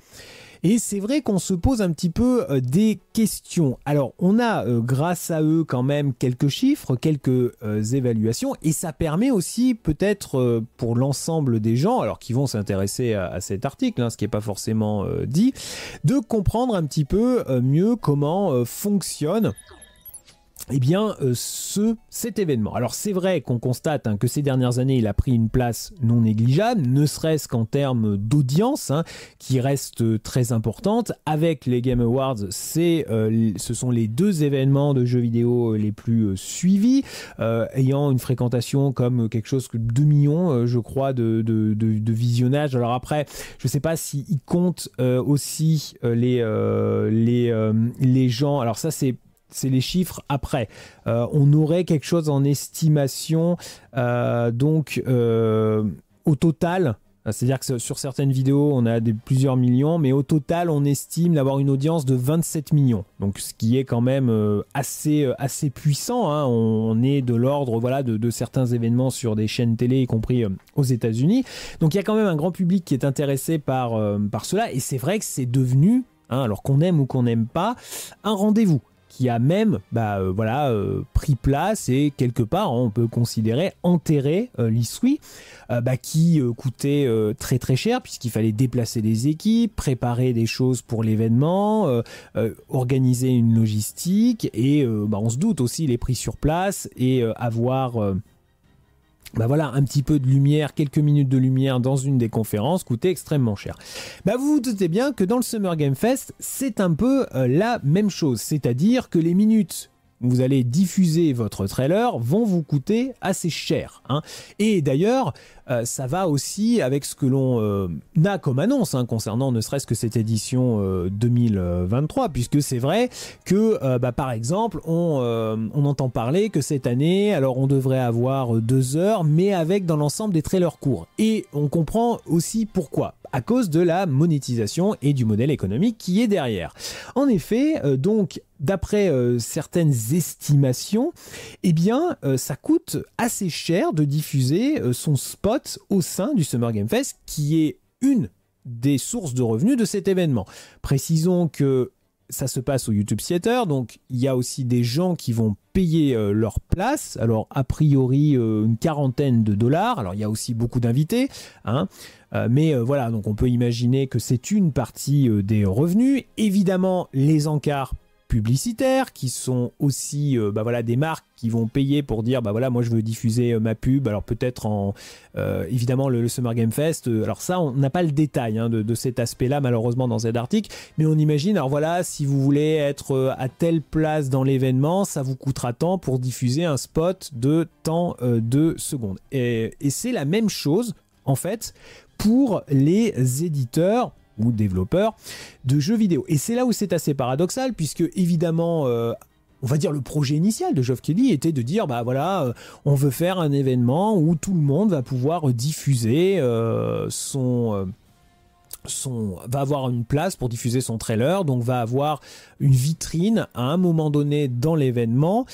Et c'est vrai qu'on se pose un petit peu euh, des questions. Alors, on a grâce à eux quand même quelques chiffres, quelques évaluations, et ça permet aussi peut-être pour l'ensemble des gens, alors qui vont s'intéresser à, cet article, hein, ce qui n'est pas forcément dit, de comprendre un petit peu mieux comment fonctionne eh bien, euh, ce, cet événement. Alors c'est vrai qu'on constate hein, que ces dernières années, il a pris une place non négligeable, ne serait-ce qu'en termes d'audience, hein, qui reste euh, très importante. Avec les Game Awards, c'est, euh, ce sont les deux événements de jeux vidéo les plus suivis, ayant une fréquentation comme quelque chose que 2 millions, je crois, de, visionnage. Alors après, je ne sais pas s'ils il comptent aussi les, les, les gens. Alors ça, c'est c'est les chiffres après. Euh, on aurait quelque chose en estimation, euh, donc euh, au total. C'est-à-dire que sur certaines vidéos, on a plusieurs millions, mais au total, on estime d'avoir une audience de 27 millions. Donc, ce qui est quand même assez, assez puissant. Hein. On, est de l'ordre voilà, de, certains événements sur des chaînes télé, y compris aux États-Unis. Donc, il y a quand même un grand public qui est intéressé par, par cela. Et c'est vrai que c'est devenu hein, alors qu'on aime ou qu'on n'aime pas, un rendez-vous qui a même bah, euh, voilà, euh, pris place et quelque part, on peut considérer enterré euh, euh bah, qui coûtait très très cher puisqu'il fallait déplacer des équipes, préparer des choses pour l'événement, organiser une logistique et bah, on se doute aussi les prix sur place et avoir bah voilà, un petit peu de lumière, quelques minutes de lumière dans une des conférences coûtait extrêmement cher. Bah vous vous doutez bien que dans le Summer Game Fest, c'est un peu euh, la même chose, c'est-à-dire que les minutes vous allez diffuser votre trailer vont vous coûter assez cher. Hein. Et d'ailleurs, euh, ça va aussi avec ce que l'on euh, a comme annonce hein, concernant ne serait-ce que cette édition 2023, euh, puisque c'est vrai que, bah, par exemple, on, on, entend parler que cette année, alors on devrait avoir deux heures, mais avec dans l'ensemble des trailers courts. Et on comprend aussi pourquoi à cause de la monétisation et du modèle économique qui est derrière. En effet, donc d'après euh, certaines estimations, eh bien, euh, ça coûte assez cher de diffuser euh, son spot au sein du Summer Game Fest, qui est une des sources de revenus de cet événement. Précisons que ça se passe au YouTube Theater, donc il y a aussi des gens qui vont payer leur place, alors a priori une quarantaine de dollars, alors il y a aussi beaucoup d'invités, hein. mais voilà, donc on peut imaginer que c'est une partie des revenus. Évidemment, les encarts publicitaires, qui sont aussi euh, bah voilà, des marques qui vont payer pour dire bah voilà moi je veux diffuser euh, ma pub alors peut-être en euh, évidemment le, Summer Game Fest alors ça on n'a pas le détail hein, de, cet aspect là malheureusement dans cet article mais on imagine alors voilà si vous voulez être à telle place dans l'événement ça vous coûtera tant pour diffuser un spot de temps de secondes et, et c'est la même chose en fait pour les éditeurs ou développeurs de jeux vidéo. Et c'est là où c'est assez paradoxal, puisque évidemment, euh, on va dire le projet initial de Geoff Kelly était de dire bah voilà euh, on veut faire un événement où tout le monde va pouvoir diffuser euh, son son, va avoir une place pour diffuser son trailer, donc va avoir une vitrine à un moment donné dans l'événement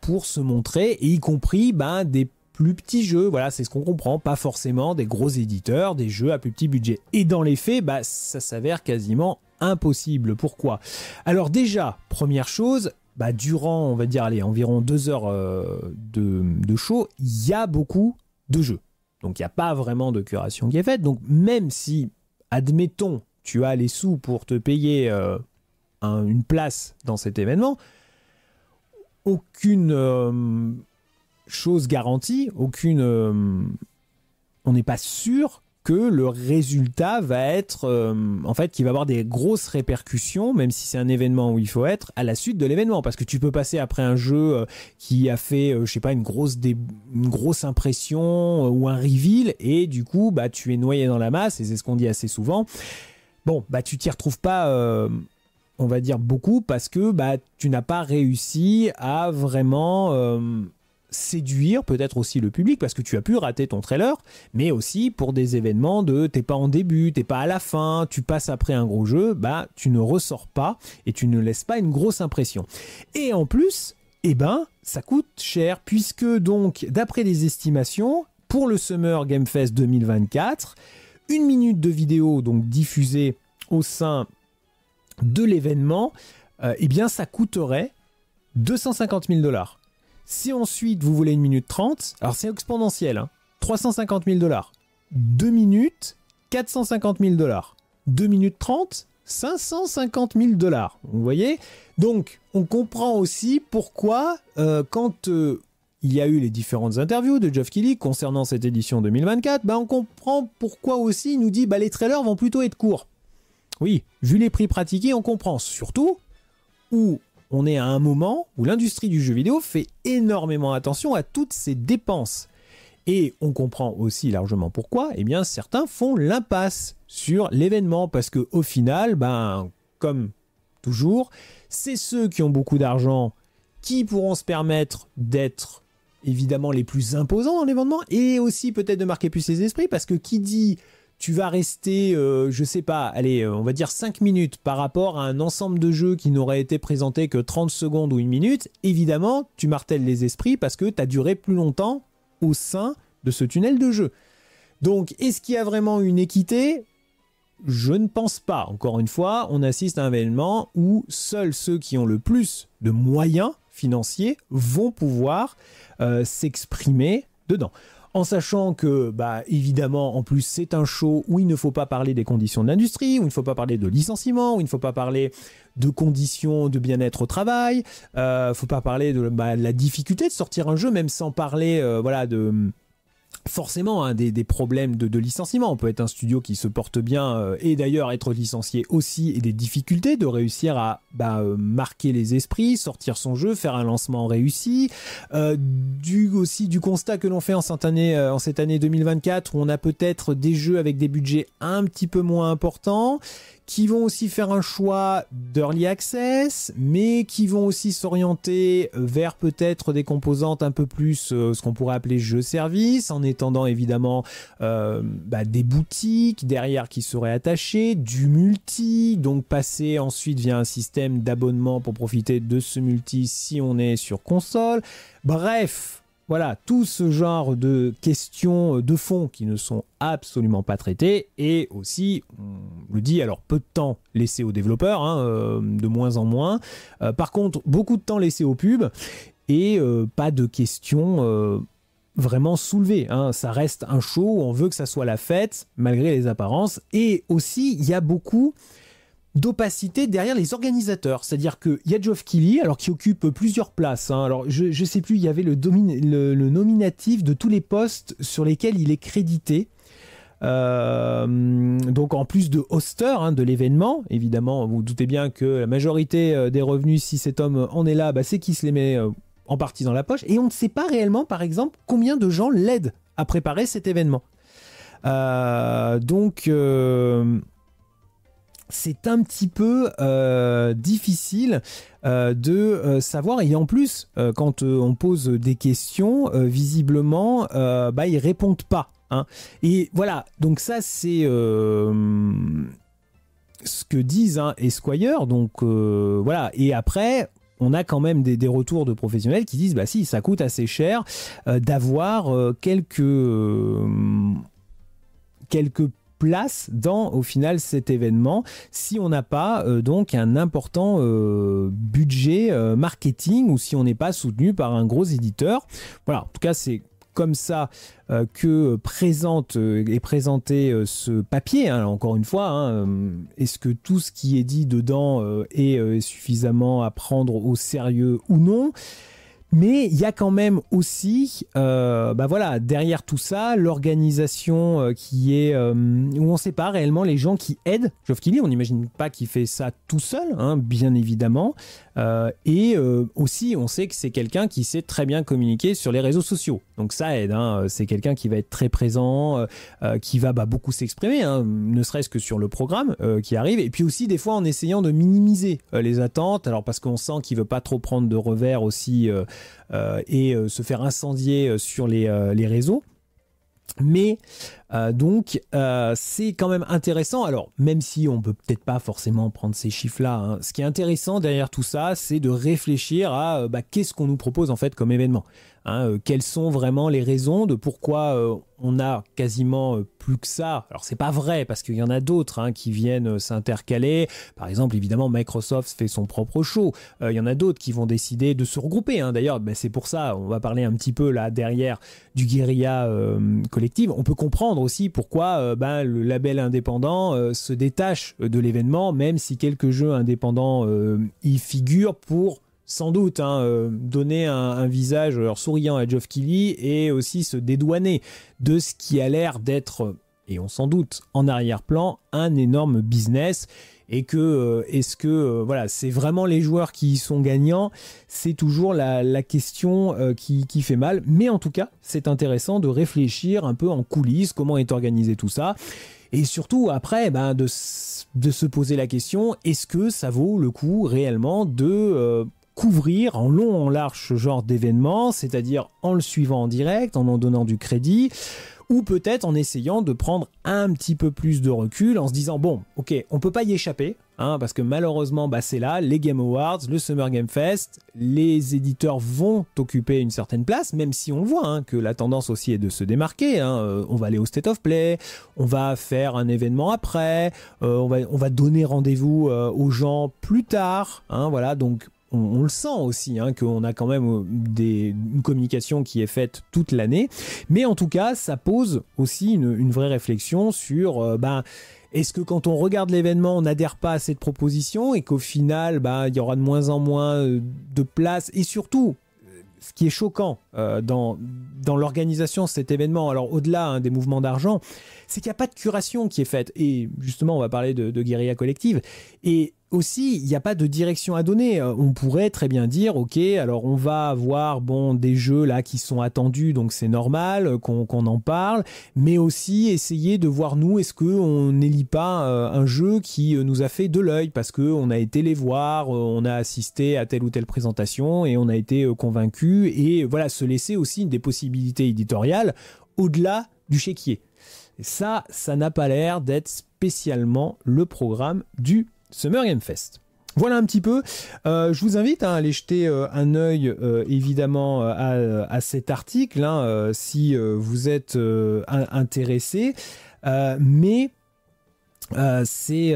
pour se montrer, et y compris ben, des plus petits jeux. Voilà, c'est ce qu'on comprend. Pas forcément des gros éditeurs, des jeux à plus petit budget. Et dans les faits, bah, ça s'avère quasiment impossible. Pourquoi Alors déjà, première chose, bah, durant, on va dire, allez, environ deux heures euh, de, show, il y a beaucoup de jeux. Donc il n'y a pas vraiment de curation qui est faite. Donc même si, admettons, tu as les sous pour te payer euh, une place dans cet événement, aucune... Euh, chose garantie, aucune. Euh, on n'est pas sûr que le résultat va être, euh, en fait, qu'il va avoir des grosses répercussions, même si c'est un événement où il faut être, à la suite de l'événement. Parce que tu peux passer après un jeu euh, qui a fait, je sais pas, une grosse, impression ou un reveal, et du coup, bah, tu es noyé dans la masse, et c'est ce qu'on dit assez souvent. Bon, bah, tu t'y retrouves pas on va dire beaucoup parce que bah tu n'as pas réussi à vraiment séduire peut-être aussi le public parce que tu as pu rater ton trailer, mais aussi pour des événements de t'es pas en début, t'es pas à la fin, tu passes après un gros jeu, bah tu ne ressors pas et tu ne laisses pas une grosse impression. Et en plus, eh ben ça coûte cher puisque donc d'après les estimations pour le Summer Game Fest 2024, une minute de vidéo donc diffusée au sein de l'événement, euh, eh bien ça coûterait 250 000 dollars. Si ensuite vous voulez une minute 30, alors c'est exponentiel, 350 hein. 000 dollars. 2 minutes, 450 000 dollars. 2 minutes 30, 550 000 dollars. Vous voyez Donc, on comprend aussi pourquoi, euh, quand euh, il y a eu les différentes interviews de Jeff Keighley concernant cette édition 2024, ben, on comprend pourquoi aussi il nous dit bah, les trailers vont plutôt être courts. Oui, vu les prix pratiqués, on comprend surtout où on est à un moment où l'industrie du jeu vidéo fait énormément attention à toutes ses dépenses. Et on comprend aussi largement pourquoi, eh bien certains font l'impasse sur l'événement parce qu'au final, ben comme toujours, c'est ceux qui ont beaucoup d'argent qui pourront se permettre d'être évidemment les plus imposants dans l'événement et aussi peut-être de marquer plus les esprits parce que qui dit tu vas rester, je euh, je sais pas, allez, euh, on va dire 5 minutes par rapport à un ensemble de jeux qui n'aurait été présenté que 30 secondes ou une minute, évidemment, tu martèles les esprits parce que tu as duré plus longtemps au sein de ce tunnel de jeu. Donc, est-ce qu'il y a vraiment une équité je ne pense pas. Encore une fois, on assiste à un événement où seuls ceux qui ont le plus de moyens financiers vont pouvoir euh, s'exprimer dedans en sachant que, bah, évidemment, en plus, c'est un show où il ne faut pas parler des conditions de l'industrie, où il ne faut pas parler de licenciement, où il ne faut pas parler de conditions de bien-être au travail, il euh, ne faut pas parler bah, de, la difficulté de sortir un jeu, même sans parler, euh, voilà, de forcément hein, des, problèmes de, licenciement. On peut être un studio qui se porte bien euh, et d'ailleurs être licencié aussi et des difficultés de réussir à bah, euh, marquer les esprits, sortir son jeu, faire un lancement réussi. Euh, du aussi du constat que l'on fait en année, en cette année 2024 où on a peut-être des jeux avec des budgets un petit peu moins importants qui vont aussi faire un choix d'early access, mais qui vont aussi s'orienter vers peut-être des composantes un peu plus euh, ce qu'on pourrait appeler jeu-service, en étendant évidemment euh, bah, des boutiques derrière qui seraient attachées, du multi, donc passer ensuite via un système d'abonnement pour profiter de ce multi si on est sur console. Bref, voilà, tout ce genre de questions euh, de fond qui ne sont absolument pas traitées et aussi, on le dit, alors peu de temps laissé aux développeurs, hein, euh, de moins en moins. Euh, par contre, beaucoup de temps laissé aux pubs et pas de questions vraiment soulevées. Hein. Ça reste un show, on veut que ça soit la fête, malgré les apparences. Et aussi, il y a beaucoup d'opacité derrière les organisateurs. C'est-à-dire que Geoff Kili, alors qui occupe plusieurs places, hein. alors je ne sais plus, il y avait le, nominatif de tous les postes sur lesquels il est crédité. Euh, donc en plus de hoster hein, de l'événement, évidemment, vous, vous doutez bien que la majorité euh, des revenus, si cet homme en est là, bah, c'est qui se les met euh, en partie dans la poche. Et on ne sait pas réellement, par exemple, combien de gens l'aident à préparer cet événement. donc c'est un petit peu euh, difficile euh, de euh, savoir. Et en plus, quand on pose des questions, visiblement, bah, ils répondent pas. Hein. Et voilà, donc ça c'est ce que disent hein, Esquire. Donc voilà, et après, on a quand même des, retours de professionnels qui disent bah si ça coûte assez cher d'avoir quelques quelques place dans au final cet événement si on n'a pas euh, donc un important euh, budget euh, marketing ou si on n'est pas soutenu par un gros éditeur. Voilà, en tout cas c'est comme ça que présente et présenté ce papier. encore une fois, hein, est-ce que tout ce qui est dit dedans est suffisamment à prendre au sérieux ou non mais il y a quand même aussi, euh, bah voilà, derrière tout ça, l'organisation euh, qui est euh, où on ne sait pas réellement les gens qui aident Geoff Kelly. On n'imagine pas qu'il fait ça tout seul, hein, bien évidemment. Euh, et euh, aussi, on sait que c'est quelqu'un qui sait très bien communiquer sur les réseaux sociaux. Donc ça aide. Hein. Euh, c'est quelqu'un qui va être très présent, qui va bah, beaucoup s'exprimer, hein, ne serait-ce que sur le programme qui arrive. Et puis aussi, des fois, en essayant de minimiser les attentes. Alors parce qu'on sent qu'il veut pas trop prendre de revers aussi et se faire incendier sur les réseaux. Mais euh, donc euh, c'est quand même intéressant. Alors même si on peut peut-être pas forcément prendre ces chiffres-là, hein, ce qui est intéressant derrière tout ça, c'est de réfléchir à euh, bah, qu'est-ce qu'on nous propose en fait comme événement. Hein, euh, quelles sont vraiment les raisons de pourquoi euh, on a quasiment euh, plus que ça Alors c'est pas vrai parce qu'il y en a d'autres hein, qui viennent s'intercaler. Par exemple, évidemment, Microsoft fait son propre show. il y en a d'autres qui vont décider de se regrouper. Hein. D'ailleurs, ben, c'est pour ça. On va parler un petit peu là derrière du guérilla collective. On peut comprendre aussi pourquoi ben, le label indépendant se détache de l'événement, même si quelques jeux indépendants y figurent pour sans doute hein, euh, donner un, visage euh, souriant à Geoff Kelly et aussi se dédouaner de ce qui a l'air d'être, et on s'en doute, en arrière-plan, un énorme business et que euh, est-ce que voilà c'est vraiment les joueurs qui sont gagnants c'est toujours la, question qui, fait mal mais en tout cas c'est intéressant de réfléchir un peu en coulisses comment est organisé tout ça et surtout après ben, de, de se poser la question est-ce que ça vaut le coup réellement de couvrir en long, en large ce genre d'événement, c'est-à-dire en le suivant en direct, en en donnant du crédit, ou peut-être en essayant de prendre un petit peu plus de recul en se disant bon, ok, on peut pas y échapper, hein, parce que malheureusement, bah, c'est là, les Game Awards, le Summer Game Fest, les éditeurs vont occuper une certaine place, même si on voit hein, que la tendance aussi est de se démarquer. Hein, euh, on va aller au State of Play, on va faire un événement après, euh, on, va, donner rendez-vous euh, aux gens plus tard, voilà, donc on, le sent aussi, hein, qu'on a quand même euh, des, une communication qui est faite toute l'année. Mais en tout cas, ça pose aussi une, vraie réflexion sur... Euh, ben, est-ce que quand on regarde l'événement, on n'adhère pas à cette proposition et qu'au final, ben, il y aura de moins en moins euh, de place et surtout, ce qui est choquant dans, l'organisation de cet événement, alors au-delà hein, des mouvements d'argent, c'est qu'il n'y a pas de curation qui est faite. Et justement, on va parler de, de guérilla collective. Et aussi, il n'y a pas de direction à donner. Euh, on pourrait très bien dire, ok, alors on va avoir bon des jeux là qui sont attendus, donc c'est normal euh, qu'on en parle, mais aussi essayer de voir nous est-ce qu'on n'élit pas euh, un jeu qui nous a fait de l'œil parce qu'on a été les voir, on a assisté à telle ou telle présentation et on a été convaincu et voilà se laisser aussi des possibilités éditoriales au-delà du chéquier. ça, ça n'a pas l'air d'être spécialement le programme du Summer Game Fest. Voilà un petit peu. Euh, je vous invite hein, à aller jeter euh, un œil euh, évidemment à, cet article hein, si vous êtes intéressé. mais c'est...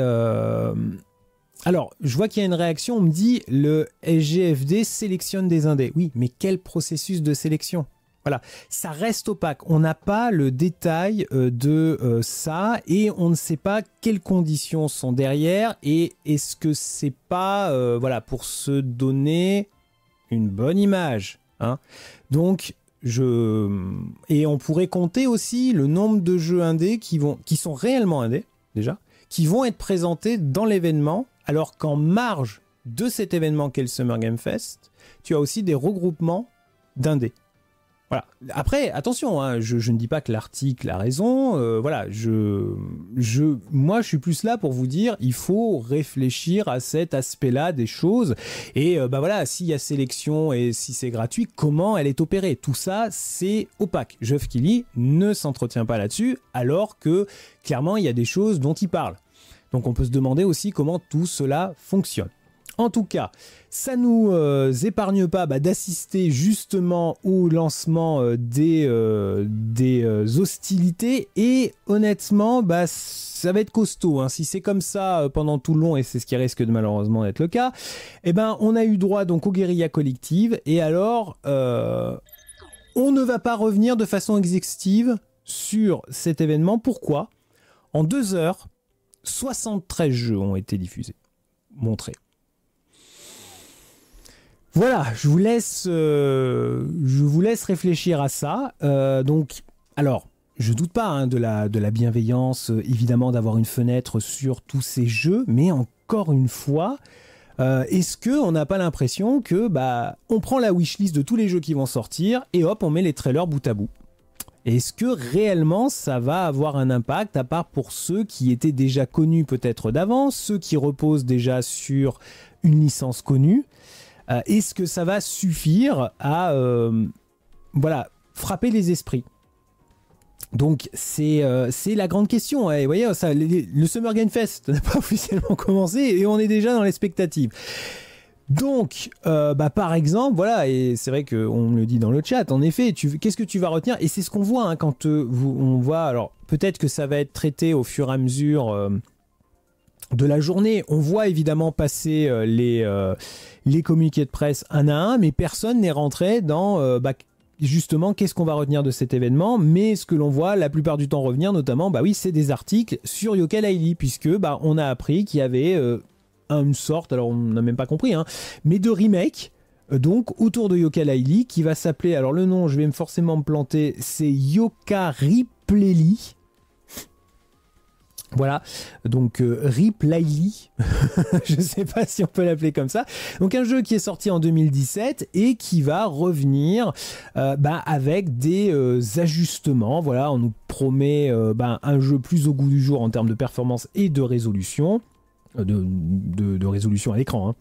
Alors, je vois qu'il y a une réaction, on me dit le SGFD sélectionne des indés. Oui, mais quel processus de sélection voilà, ça reste opaque. On n'a pas le détail euh, de euh, ça et on ne sait pas quelles conditions sont derrière et est-ce que c'est pas euh, voilà pour se donner une bonne image. Hein. Donc je et on pourrait compter aussi le nombre de jeux indés qui vont qui sont réellement indés déjà, qui vont être présentés dans l'événement, alors qu'en marge de cet événement qu'est le Summer Game Fest, tu as aussi des regroupements d'indés. Voilà. Après, attention, hein, je, ne dis pas que l'article a raison. Euh, voilà, je, moi, je suis plus là pour vous dire, il faut réfléchir à cet aspect-là des choses. Et euh, bah voilà, s'il y a sélection et si c'est gratuit, comment elle est opérée Tout ça, c'est opaque. Jeff Killy ne s'entretient pas là-dessus, alors que clairement, il y a des choses dont il parle. Donc, on peut se demander aussi comment tout cela fonctionne. En tout cas, ça nous euh, épargne pas bah, d'assister justement au lancement euh, des, euh, hostilités et honnêtement, bah, ça va être costaud. Hein. Si c'est comme ça pendant tout le long et c'est ce qui risque de malheureusement d'être le cas, eh ben on a eu droit donc aux guérillas collectives et alors on ne va pas revenir de façon exhaustive sur cet événement. Pourquoi En deux heures, 73 jeux ont été diffusés, montrés. Voilà, je vous laisse, euh, je vous laisse réfléchir à ça. Euh, donc, alors, je doute pas hein, de, la, de la bienveillance, euh, évidemment, d'avoir une fenêtre sur tous ces jeux, mais encore une fois, est-ce que on n'a pas l'impression que bah on prend la wishlist de tous les jeux qui vont sortir et hop, on met les trailers bout à bout est-ce que réellement ça va avoir un impact, à part pour ceux qui étaient déjà connus peut-être d'avant, ceux qui reposent déjà sur une licence connue euh, est-ce que ça va suffire à euh, voilà, frapper les esprits donc euh, c'est la grande question. Vous voyez, le Summer Game Fest n'a pas officiellement commencé et on est déjà dans les spectatives. Donc, bah, par exemple, voilà, et c'est vrai qu'on le dit dans le chat, en effet, qu'est-ce que tu vas retenir Et c'est ce qu'on voit hein, quand on voit, alors peut-être que ça va être traité au fur et à mesure de la journée. On voit évidemment passer euh, les, euh, les communiqués de presse un à un, mais personne n'est rentré dans euh, bah, justement qu'est-ce qu'on va retenir de cet événement. Mais ce que l'on voit la plupart du temps revenir, notamment, bah oui, c'est des articles sur Yokel puisque bah, on a appris qu'il y avait une sorte, alors on n'a même pas compris, hein, mais de remake. Donc autour de Yoka qui va s'appeler, alors le nom je vais forcément me planter, c'est Yoka Ripleli, voilà, donc euh, je ne sais pas si on peut l'appeler comme ça. Donc un jeu qui est sorti en 2017 et qui va revenir euh, bah, avec des euh, ajustements. Voilà, on nous promet euh, bah, un jeu plus au goût du jour en termes de performance et de résolution, de, résolution à l'écran.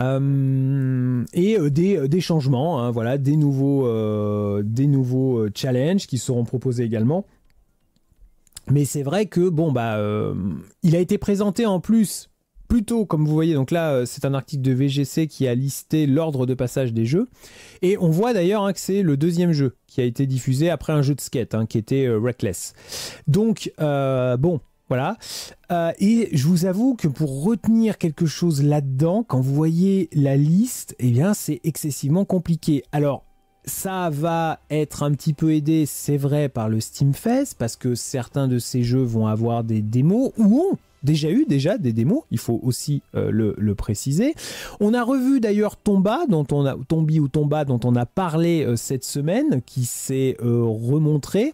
Hein. et des, changements, hein. voilà, des nouveaux, des nouveaux challenges qui seront proposés également. Mais c'est vrai que, bon, bah, euh, il a été présenté en plus plutôt, comme vous voyez, donc là, euh, c'est un article de VGC qui a listé l'ordre de passage des jeux. Et on voit d'ailleurs hein, que c'est le deuxième jeu qui a été diffusé après un jeu de skate, hein, qui était euh, Reckless. Donc, bon, voilà. et je vous avoue que pour retenir quelque chose là-dedans, quand vous voyez la liste, eh bien, c'est excessivement compliqué. Alors, ça va être un petit peu aidé, c'est vrai, par le Steam Fest, parce que certains de ces jeux vont avoir des démos ou ont déjà eu déjà des démos, il faut aussi euh, le, préciser. On a revu d'ailleurs Tomba, dont on a, Tombi ou Tomba, dont on a parlé euh, cette semaine, qui s'est euh, remontré.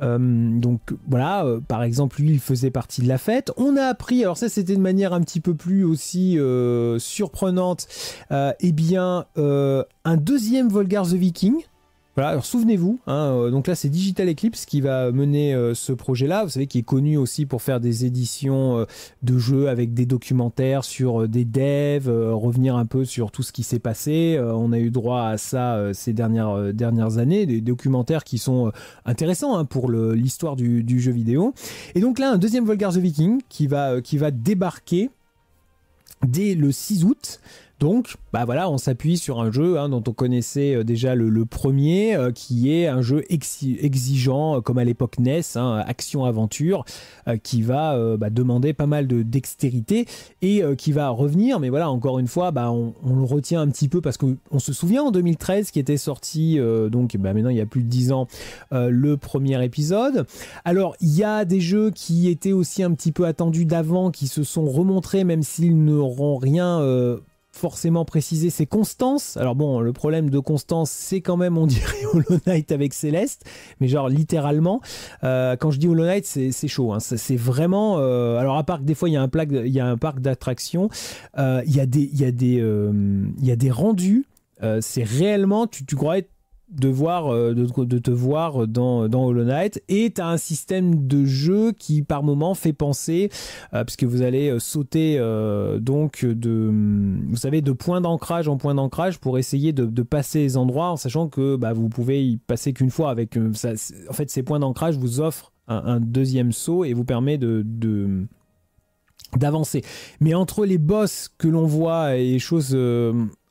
Euh, donc voilà, euh, par exemple, lui, il faisait partie de la fête. On a appris, alors ça c'était de manière un petit peu plus aussi euh, surprenante, eh bien, un deuxième Volgar the Viking voilà, alors souvenez-vous, hein, euh, donc là c'est Digital Eclipse qui va mener euh, ce projet-là, vous savez qui est connu aussi pour faire des éditions euh, de jeux avec des documentaires sur des devs, revenir un peu sur tout ce qui s'est passé, on a eu droit à ça ces dernières, dernières années, des documentaires qui sont intéressants hein, pour l'histoire du, jeu vidéo. Et donc là un deuxième Volgar the Viking qui va, qui va débarquer dès le 6 août donc, bah voilà, on s'appuie sur un jeu hein, dont on connaissait euh, déjà le, premier, euh, qui est un jeu exigeant, euh, comme à l'époque NES, hein, action-aventure, qui va bah, demander pas mal de dextérité et qui va revenir. Mais voilà, encore une fois, bah, on, le retient un petit peu parce qu'on se souvient en 2013 qui était sorti, donc bah, maintenant il y a plus de 10 ans, le premier épisode. Alors, il y a des jeux qui étaient aussi un petit peu attendus d'avant, qui se sont remontrés, même s'ils n'auront rien forcément préciser, c'est Constance. Alors bon, le problème de Constance, c'est quand même, on dirait Hollow Knight avec Céleste, mais genre littéralement. Euh, quand je dis Hollow Knight, c'est chaud. Hein. C'est vraiment. Euh, alors à part que des fois, il y a un, plaque, il y un parc d'attractions, euh, il, y a des, il, y a des, y des rendus. c'est réellement, tu, tu crois être de voir euh, de, te voir dans, dans Hollow Knight et tu un système de jeu qui par moment fait penser euh, puisque vous allez euh, sauter donc de vous savez de points d'ancrage en point d'ancrage pour essayer de, passer les endroits en sachant que bah, vous pouvez y passer qu'une fois avec ça, en fait ces points d'ancrage vous offrent un, deuxième saut et vous permet de, d'avancer. Mais entre les boss que l'on voit et les choses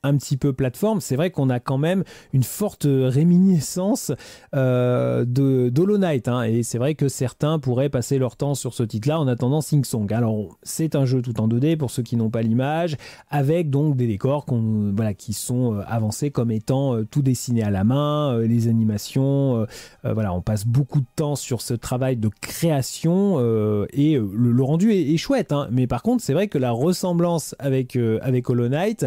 un petit peu plateforme, c'est vrai qu'on a quand même une forte réminiscence euh, de Hollow Knight. Hein, et c'est vrai que certains pourraient passer leur temps sur ce titre-là en attendant Sing Song. Alors, c'est un jeu tout en 2D pour ceux qui n'ont pas l'image, avec donc des décors voilà, qui sont euh, avancés comme étant euh, tout dessiné à la main, les animations. voilà, on passe beaucoup de temps sur ce travail de création et le, rendu est, chouette. Hein. mais par contre, c'est vrai que la ressemblance avec, avec Hollow Knight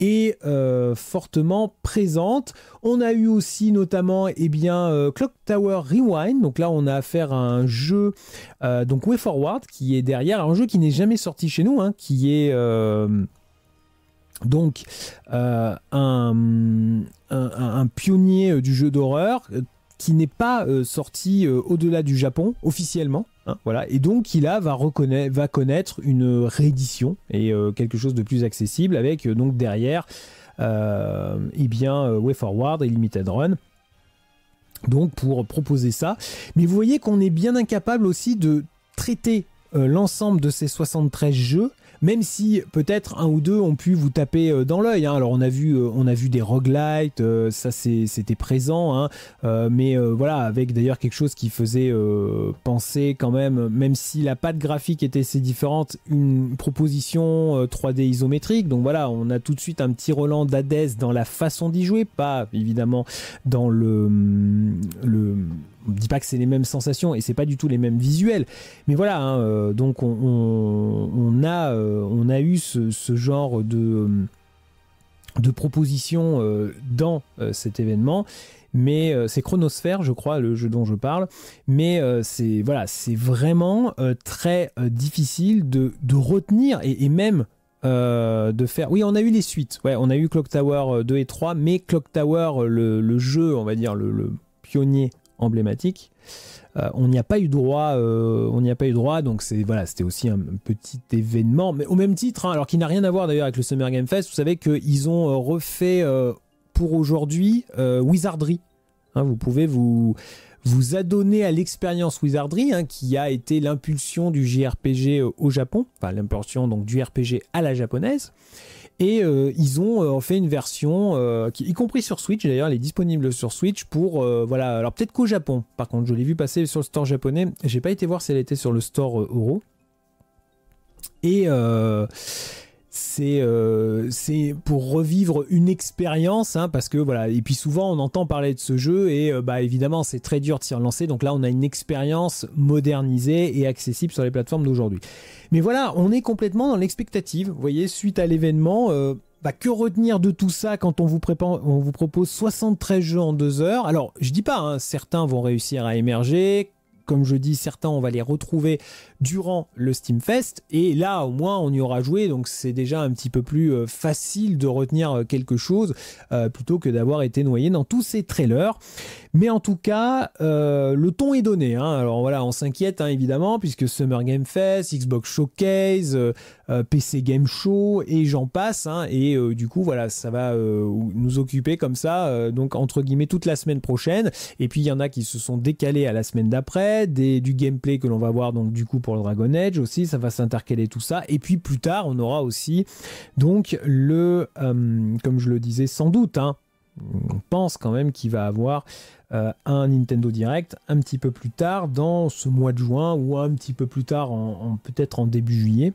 est euh, fortement présente. On a eu aussi notamment et eh bien, euh, Clock Tower Rewind, donc là on a affaire à un jeu, euh, donc Way Forward, qui est derrière, un jeu qui n'est jamais sorti chez nous, hein, qui est donc un, un, un, pionnier du jeu d'horreur qui n'est pas sorti au-delà du Japon officiellement. Hein, voilà. Et donc il va, va connaître une réédition et euh, quelque chose de plus accessible avec euh, donc derrière euh, eh bien, euh, Way Forward et Limited Run. Donc pour proposer ça. Mais vous voyez qu'on est bien incapable aussi de traiter l'ensemble de ces 73 jeux même si peut-être un ou deux ont pu vous taper euh, dans l'œil. Hein. Alors on a vu, euh, on a vu des roguelites, euh, ça c'était présent, hein. mais voilà, avec d'ailleurs quelque chose qui faisait penser quand même, même si la patte graphique était assez différente, une proposition 3D isométrique. Donc voilà, on a tout de suite un petit Roland d'Hadès dans la façon d'y jouer, pas évidemment dans le, le on ne dit pas que c'est les mêmes sensations et c'est pas du tout les mêmes visuels, mais voilà. Hein, euh, donc on, a euh, on a eu ce, genre de euh, de propositions dans cet événement. Mais c'est Chronosphère, je crois, le jeu dont je parle. Mais c'est voilà, c'est vraiment très difficile de, retenir et, même de faire. Oui, on a eu les suites. Ouais, on a eu Clock Tower 2 et 3, mais Clock Tower, le, jeu, on va dire le pionnier emblématique. Euh, on n'y a pas eu droit, euh, on n'y a pas eu droit, donc c'est voilà, c'était aussi un petit événement, mais au même titre, hein, alors qu'il n'a rien à voir d'ailleurs avec le Summer Game Fest. Vous savez qu'ils ont euh, refait pour aujourd'hui Wizardry. Hein, vous pouvez vous vous adonner à l'expérience Wizardry, hein, qui a été l'impulsion du JRPG au Japon, enfin l'impulsion donc du RPG à la japonaise. Et euh, ils ont euh, fait une version, euh, y compris sur Switch d'ailleurs, elle est disponible sur Switch pour, voilà, alors peut-être qu'au Japon, par contre je l'ai vu passer sur le store japonais, j'ai pas été voir si elle était sur le store euro. Et euh, c'est pour revivre une expérience, hein, parce que voilà, et puis souvent on entend parler de ce jeu, et euh, bah évidemment c'est très dur de s'y relancer, donc là on a une expérience modernisée et accessible sur les plateformes d'aujourd'hui. Mais voilà, on est complètement dans l'expectative, vous voyez, suite à l'événement. Euh, bah, que retenir de tout ça quand on vous, prépare, on vous propose 73 jeux en deux heures Alors, je dis pas, hein, certains vont réussir à émerger, comme je dis, certains, on va les retrouver durant le Steam Fest. Et là, au moins, on y aura joué, donc c'est déjà un petit peu plus euh, facile de retenir euh, quelque chose euh, plutôt que d'avoir été noyé dans tous ces trailers. Mais en tout cas, le ton est donné. Hein. Alors voilà, on s'inquiète hein, évidemment, puisque Summer Game Fest, Xbox Showcase, PC Game Show et j'en passe. Hein. et du coup, voilà, ça va nous occuper comme ça, donc entre guillemets, toute la semaine prochaine. Et puis il y en a qui se sont décalés à la semaine d'après, du gameplay que l'on va voir donc du coup pour le Dragon edge aussi, ça va s'intercaler tout ça. Et puis plus tard, on aura aussi donc le, euh, comme je le disais sans doute, hein, on pense quand même qu'il va avoir euh, un Nintendo Direct un petit peu plus tard dans ce mois de juin ou un petit peu plus tard, en peut-être en début juillet.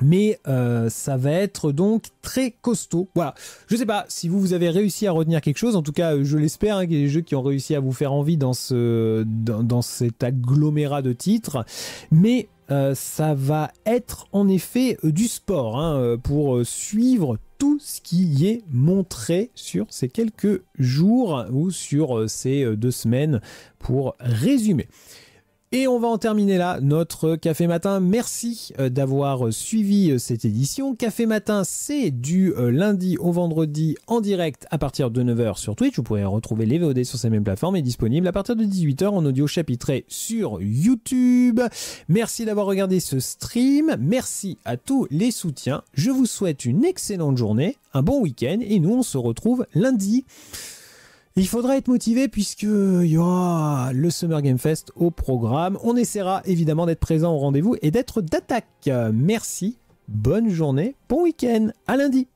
Mais euh, ça va être donc très costaud. Voilà. Je sais pas si vous, vous avez réussi à retenir quelque chose. En tout cas, je l'espère y a des jeux qui ont réussi à vous faire envie dans, ce, dans, cet agglomérat de titres. Mais euh, ça va être en effet euh, du sport hein, pour suivre tout ce qui est montré sur ces quelques jours ou sur ces deux semaines pour résumer. Et on va en terminer là notre Café Matin. Merci euh, d'avoir suivi euh, cette édition. Café Matin, c'est du euh, lundi au vendredi en direct à partir de 9h sur Twitch. Vous pourrez retrouver les VOD sur ces mêmes plateformes et disponible à partir de 18h en audio chapitré sur YouTube. Merci d'avoir regardé ce stream. Merci à tous les soutiens. Je vous souhaite une excellente journée, un bon week-end et nous on se retrouve lundi. Il faudra être motivé puisque euh, il y aura le Summer Game Fest au programme. On essaiera évidemment d'être présent au rendez-vous et d'être d'attaque. Merci, bonne journée, bon week-end, à lundi.